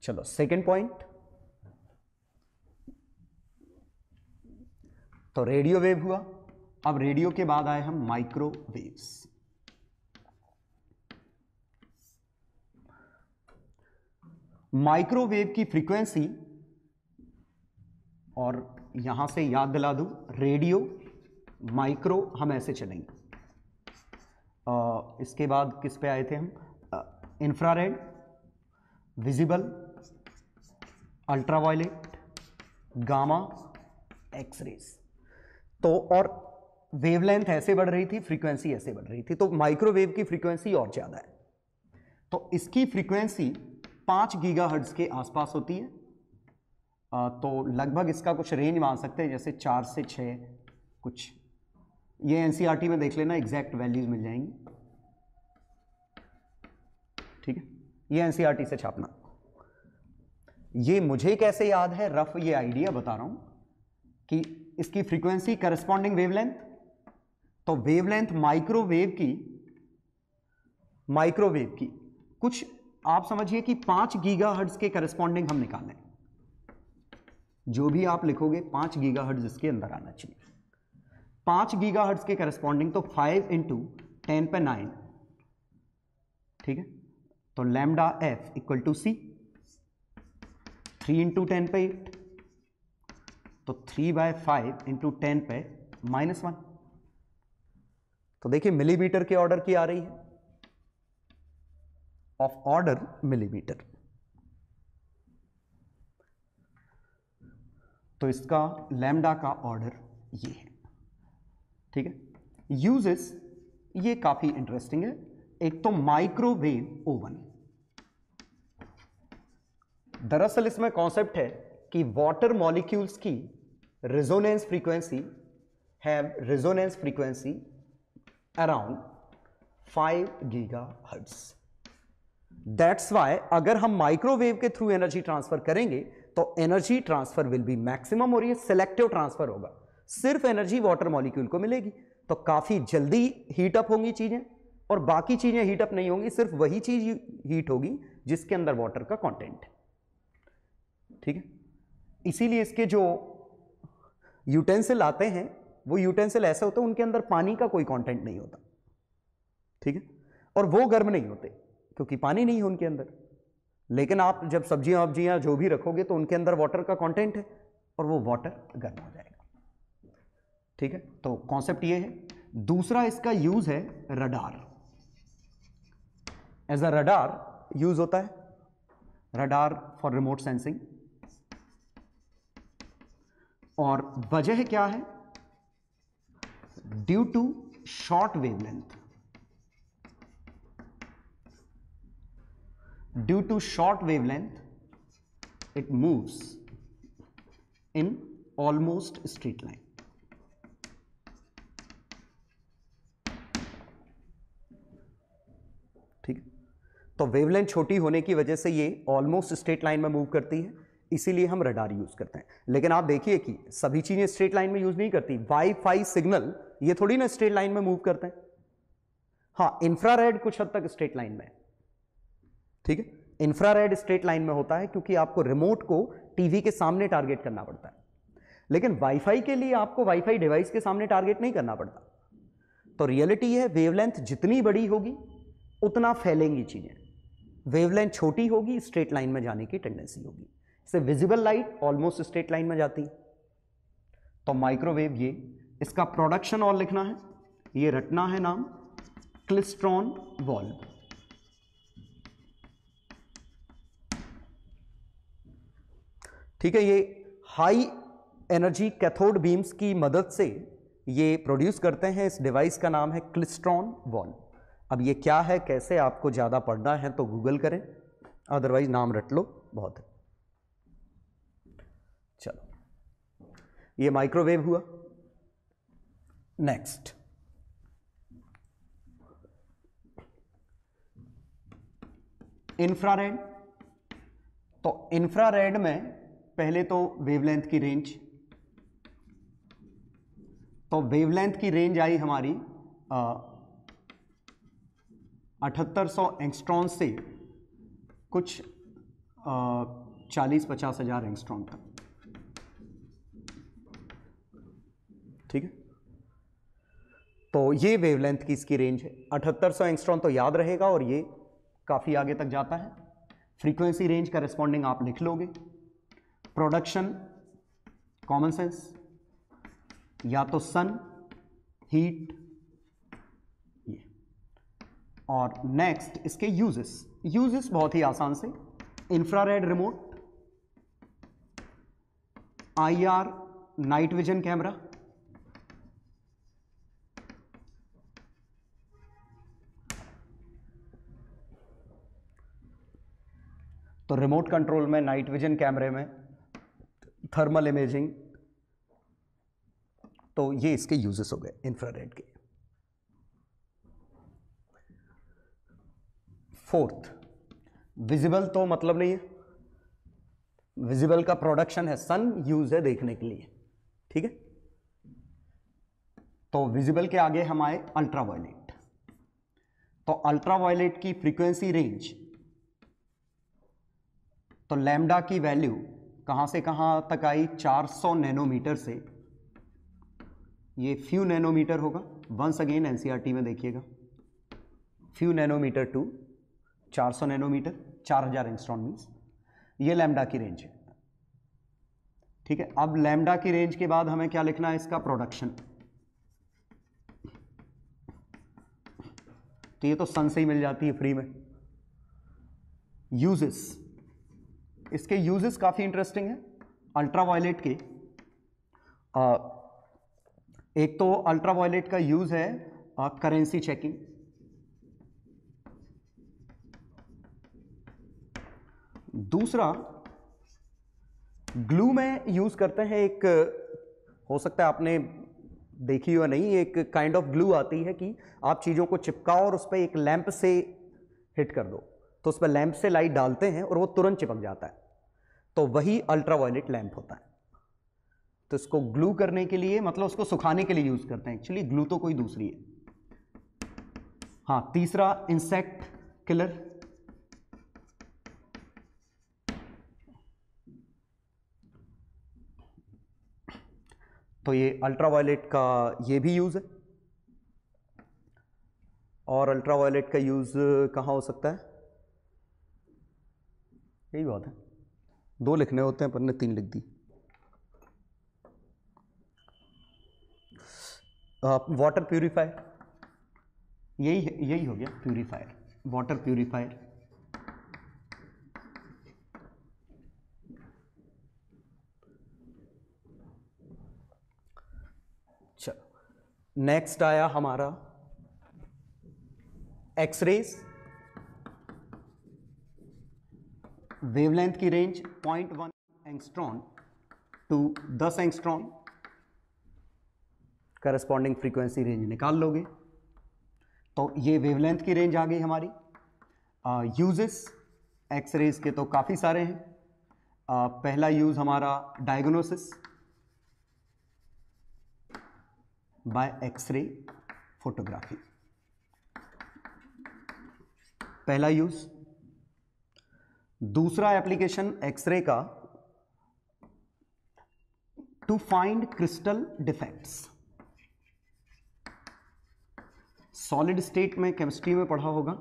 चलो सेकेंड पॉइंट तो रेडियो वेव हुआ अब रेडियो के बाद आए हम माइक्रोवेव्स माइक्रोवेव की फ्रीक्वेंसी और यहां से याद दिला दूं रेडियो माइक्रो हम ऐसे चलेंगे आ, इसके बाद किस पे आए थे हम infrared visible ultraviolet gamma X rays तो और वेवलेंथ ऐसे बढ़ रही थी फ्रीक्वेंसी ऐसे बढ़ रही थी तो माइक्रोवेव की फ्रीक्वेंसी और ज़्यादा है तो इसकी फ्रीक्वेंसी गीगा गीगाहर्ट्ज़ के आसपास होती है तो लगभग इसका कुछ रेंज मान सकते हैं जैसे चार से छः कुछ ये एन e में देख लेना एग्जैक्ट वैल्यूज़ मिल जाएंगी ठीक है ये एन e से छापना ये मुझे कैसे याद है रफ ये आइडिया बता रहा हूं कि इसकी फ्रीक्वेंसी करस्पॉन्डिंग वेवलेंथ तो वेवलेंथ माइक्रोवेव की माइक्रोवेव की कुछ आप समझिए कि गीगा गीगाहर्ट्ज़ के करस्पॉन्डिंग हम निकालें जो भी आप लिखोगे पांच गीगा हर्ट इसके अंदर आना चाहिए पांच गीगा हर्ट्ज के करस्पॉन्डिंग तो फाइव इंटू टेन पे नाइन ठीक है तो lambda F equal to C three into ten पे एट तो three by five into ten पे माइनस वन तो देखिए मिलीमीटर के ऑर्डर की आ रही है ऑफ ऑर्डर मिलीमीटर तो इसका लैम्डा का ऑर्डर ये है ठीक है यूजेस ये काफ़ी इंटरेस्टिंग है एक तो माइक्रोवेव ओवन दरअसल इसमें कॉन्सेप्ट है कि वाटर मॉलिक्यूल्स की resonance frequency have resonance frequency around 5 gigahertz that's why अगर हम माइक्रोवेव के थ्रू एनर्जी ट्रांसफर करेंगे तो energy transfer will be maximum और ये सिलेक्टिव ट्रांसफर होगा सिर्फ एनर्जी वाटर मॉलिक्यूल को मिलेगी तो काफ़ी जल्दी हीट अप होंगी चीज़ें और बाकी चीज़ें हीट अप नहीं होंगी सिर्फ वही चीज़ हीट होगी जिसके अंदर वाटर का कॉन्टेंट है ठीक है इसीलिए इसके जो यूटेंसिल आते हैं वो यूटेंसिल ऐसे होते हैं उनके अंदर पानी का कोई कॉन्टेंट नहीं होता ठीक है और वो गर्म नहीं होते क्योंकि पानी नहीं है उनके अंदर लेकिन आप जब सब्जियां वब्जियां जो भी रखोगे तो उनके अंदर वाटर का कंटेंट है और वो वाटर गर्म हो जाएगा ठीक है तो कॉन्सेप्ट ये है दूसरा इसका यूज़ है radar as a radar use होता है रडार फॉर रिमोट सेंसिंग और वजह क्या है due to short wavelength due to short wavelength it moves in almost straight line. ठीक तो वेवलेंथ छोटी होने की वजह से ये ऑलमोस्ट स्ट्रेट लाइन में मूव करती है इसीलिए हम रडार यूज करते हैं लेकिन आप देखिए कि सभी चीजें स्ट्रेट लाइन में यूज नहीं करती वाईफाई सिग्नल ये थोड़ी ना स्ट्रेट लाइन में मूव करते हैं हाँ इंफ्रारेड कुछ हद तक स्ट्रेट लाइन में है ठीक है इंफ्रारेड स्ट्रेट लाइन में होता है क्योंकि आपको रिमोट को टीवी के सामने टारगेट करना पड़ता है लेकिन वाईफाई के लिए आपको वाईफाई डिवाइस के सामने टारगेट नहीं करना पड़ता तो रियलिटी है वेवलेंथ जितनी बड़ी होगी उतना फैलेंगी चीज़ें वेवलेंथ छोटी होगी स्ट्रेट लाइन में जाने की टेंडेंसी होगी इससे visible light almost straight line में जाती तो माइक्रोवेव ये इसका प्रोडक्शन और लिखना है ये रटना है नाम क्लिस्ट्रॉन वॉल्व ठीक है ये हाई एनर्जी कैथोड बीम्स की मदद से ये प्रोड्यूस करते हैं इस डिवाइस का नाम है क्लिस्ट्रॉन वॉल अब ये क्या है कैसे आपको ज़्यादा पढ़ना है तो गूगल करें अदरवाइज नाम रट लो बहुत है चलो ये माइक्रोवेव हुआ नेक्स्ट इंफ्रारेड तो इंफ्रारेड में पहले तो वेवलेंथ की रेंज तो वेवलेंथ की रेंज आई हमारी अठहत्तर सौ एंगस्ट्रॉन से कुछ चालीस पचास हजार एंगस्ट्रॉन तक ठीक है तो ये वेवलेंथ की इसकी रेंज है अठहत्तर सौ एंगस्ट्रॉन तो याद रहेगा और ये काफ़ी आगे तक जाता है फ्रीक्वेंसी रेंज रेस्पॉन्डिंग आप लिख लोगे प्रोडक्शन कॉमन सेंस या तो सन हीट ये और नेक्स्ट इसके यूजेस यूजेस बहुत ही आसान से infrared remote IR night vision camera तो रिमोट कंट्रोल में नाइट विजन कैमरे में थर्मल इमेजिंग तो ये इसके यूजेस हो गए इंफ्रारेड के फोर्थ विजिबल तो मतलब नहीं है विजिबल का प्रोडक्शन है सन यूज है देखने के लिए ठीक है तो विजिबल के आगे हम आए अल्ट्रावायलेट तो अल्ट्रावायलेट की फ्रीक्वेंसी रेंज तो लैम्डा की वैल्यू कहाँ से कहाँ तक आई 400 नैनोमीटर से ये फ्यू नैनोमीटर होगा वंस अगेन एनसीईआरटी में देखिएगा फ्यू नैनोमीटर टू 400 नैनोमीटर 4000 हज़ार एंगस्ट्रॉन मीन्स ये लैमडा की रेंज है ठीक है अब लैमडा की रेंज के बाद हमें क्या लिखना है इसका प्रोडक्शन तो ये तो सन से ही मिल जाती है फ्री में यूजेस इसके यूजेस काफ़ी इंटरेस्टिंग है अल्ट्रावायलेट के आ, एक तो अल्ट्रावायलेट का यूज है करेंसी चेकिंग दूसरा ग्लू में यूज करते हैं एक हो सकता है आपने देखी हुआ नहीं एक काइंड ऑफ ग्लू आती है कि आप चीज़ों को चिपकाओ और उस पर एक लैंप से हिट कर दो तो उस पर लैंप से लाइट डालते हैं और वो तुरंत चिपक जाता है तो वही अल्ट्रावायलेट लैंप होता है तो इसको ग्लू करने के लिए मतलब उसको सुखाने के लिए यूज़ करते हैं एक्चुअली ग्लू तो कोई दूसरी है हाँ तीसरा इंसेक्ट किलर तो ये अल्ट्रावायलेट का ये भी यूज़ है और अल्ट्रावायलेट का यूज़ कहाँ हो सकता है यही बात है दो लिखने होते हैं पर ने तीन लिख दी वाटर प्यूरीफायर यही यही हो गया प्यूरीफायर वाटर प्यूरीफायर नेक्स्ट आया हमारा एक्सरेज वेवलेंथ की range point one angstrom to दस एंगस्ट्रॉन करस्पॉन्डिंग फ्रीक्वेंसी रेंज निकाल लोगे तो ये वेवलेंथ की रेंज आ गई हमारी यूजेस एक्सरेज के तो काफ़ी सारे हैं आ, पहला यूज़ हमारा डायग्नोसिस बाय एक्सरे फोटोग्राफी पहला यूज़ दूसरा एप्लीकेशन एक्सरे का to find crystal defects solid state में केमिस्ट्री में पढ़ा होगा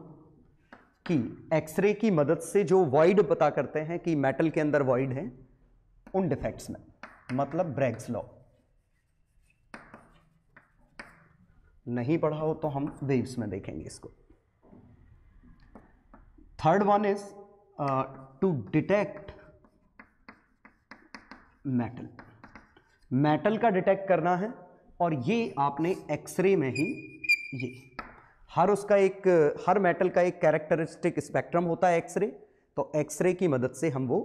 कि एक्सरे की मदद से जो वॉइड पता करते हैं कि मेटल के अंदर वॉइड है उन डिफेक्ट्स में मतलब ब्रेग्स लॉ नहीं पढ़ा हो तो हम वेव्स में देखेंगे इसको third one is to detect metal metal का डिटेक्ट करना है और ये आपने एक्सरे में ही ये हर उसका एक हर मेटल का एक कैरेक्टरिस्टिक स्पेक्ट्रम होता है एक्सरे तो एक्सरे की मदद से हम वो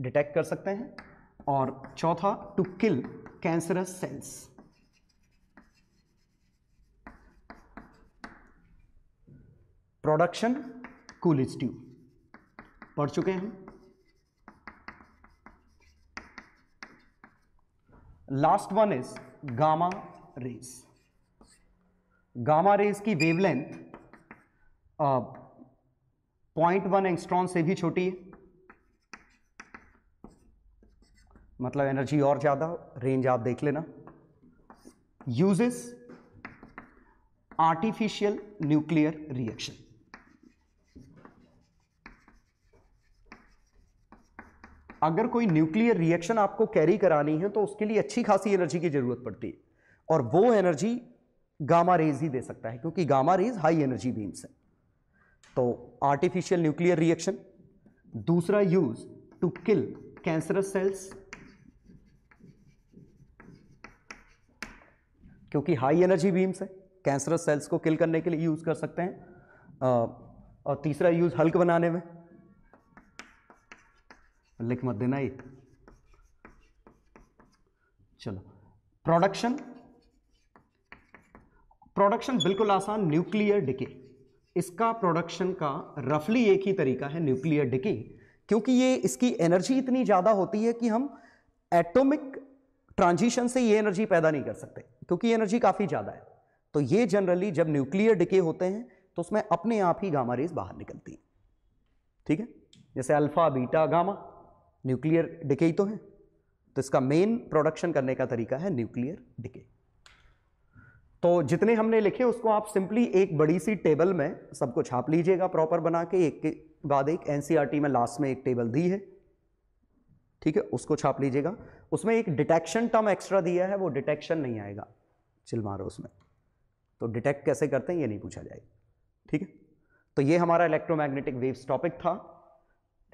डिटेक्ट कर सकते हैं और चौथा to kill cancerous cells production Coolidge tube पढ़ चुके हैं last one is gamma rays gamma rays की वेवलेंथ पॉइंट वन एंगस्ट्रॉन से भी छोटी है मतलब एनर्जी और ज़्यादा रेंज आप देख लेना यूजेस आर्टिफिशियल न्यूक्लियर रिएक्शन अगर कोई न्यूक्लियर रिएक्शन आपको कैरी करानी है तो उसके लिए अच्छी खासी एनर्जी की ज़रूरत पड़ती है और वो एनर्जी गामा रेज ही दे सकता है क्योंकि gamma rays high energy beams है तो आर्टिफिशियल न्यूक्लियर रिएक्शन दूसरा use to kill cancerous cells क्योंकि हाई एनर्जी बीम्स है कैंसरस सेल्स को किल करने के लिए यूज़ कर सकते हैं और तीसरा यूज़ हल्क बनाने में लिख मत देना एक चलो प्रोडक्शन प्रोडक्शन बिल्कुल आसान न्यूक्लियर डिके इसका प्रोडक्शन का रफली एक ही तरीका है न्यूक्लियर डिके क्योंकि ये इसकी एनर्जी इतनी ज़्यादा होती है कि हम एटॉमिक ट्रांजिशन से ये एनर्जी पैदा नहीं कर सकते क्योंकि एनर्जी काफ़ी ज़्यादा है तो ये जनरली जब न्यूक्लियर डिके होते हैं तो उसमें अपने आप ही गामा रेज बाहर निकलती है ठीक है जैसे alpha beta gamma nuclear decay ही तो है तो इसका मेन प्रोडक्शन करने का तरीका है न्यूक्लियर डिके तो जितने हमने लिखे उसको आप सिंपली एक बड़ी सी टेबल में सबको छाप लीजिएगा प्रॉपर बना के एक के बाद एक एनसीईआरटी e में लास्ट में एक टेबल दी है ठीक है उसको छाप लीजिएगा उसमें एक डिटेक्शन टर्म एक्स्ट्रा दिया है वो डिटेक्शन नहीं आएगा चिल उसमें तो डिटेक्ट कैसे करते हैं ये नहीं पूछा जाएगा ठीक है तो ये हमारा इलेक्ट्रोमैग्नेटिक वेव्स टॉपिक था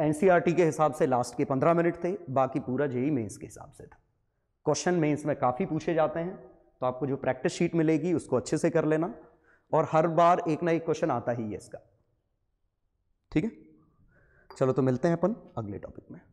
एनसीईआरटी के हिसाब से लास्ट के पंद्रह मिनट थे बाकी पूरा जेई मेंस के हिसाब से था क्वेश्चन मेंस में काफ़ी पूछे जाते हैं तो आपको जो प्रैक्टिस शीट मिलेगी उसको अच्छे से कर लेना और हर बार एक ना एक क्वेश्चन आता ही है इसका ठीक है चलो तो मिलते हैं अपन अगले टॉपिक में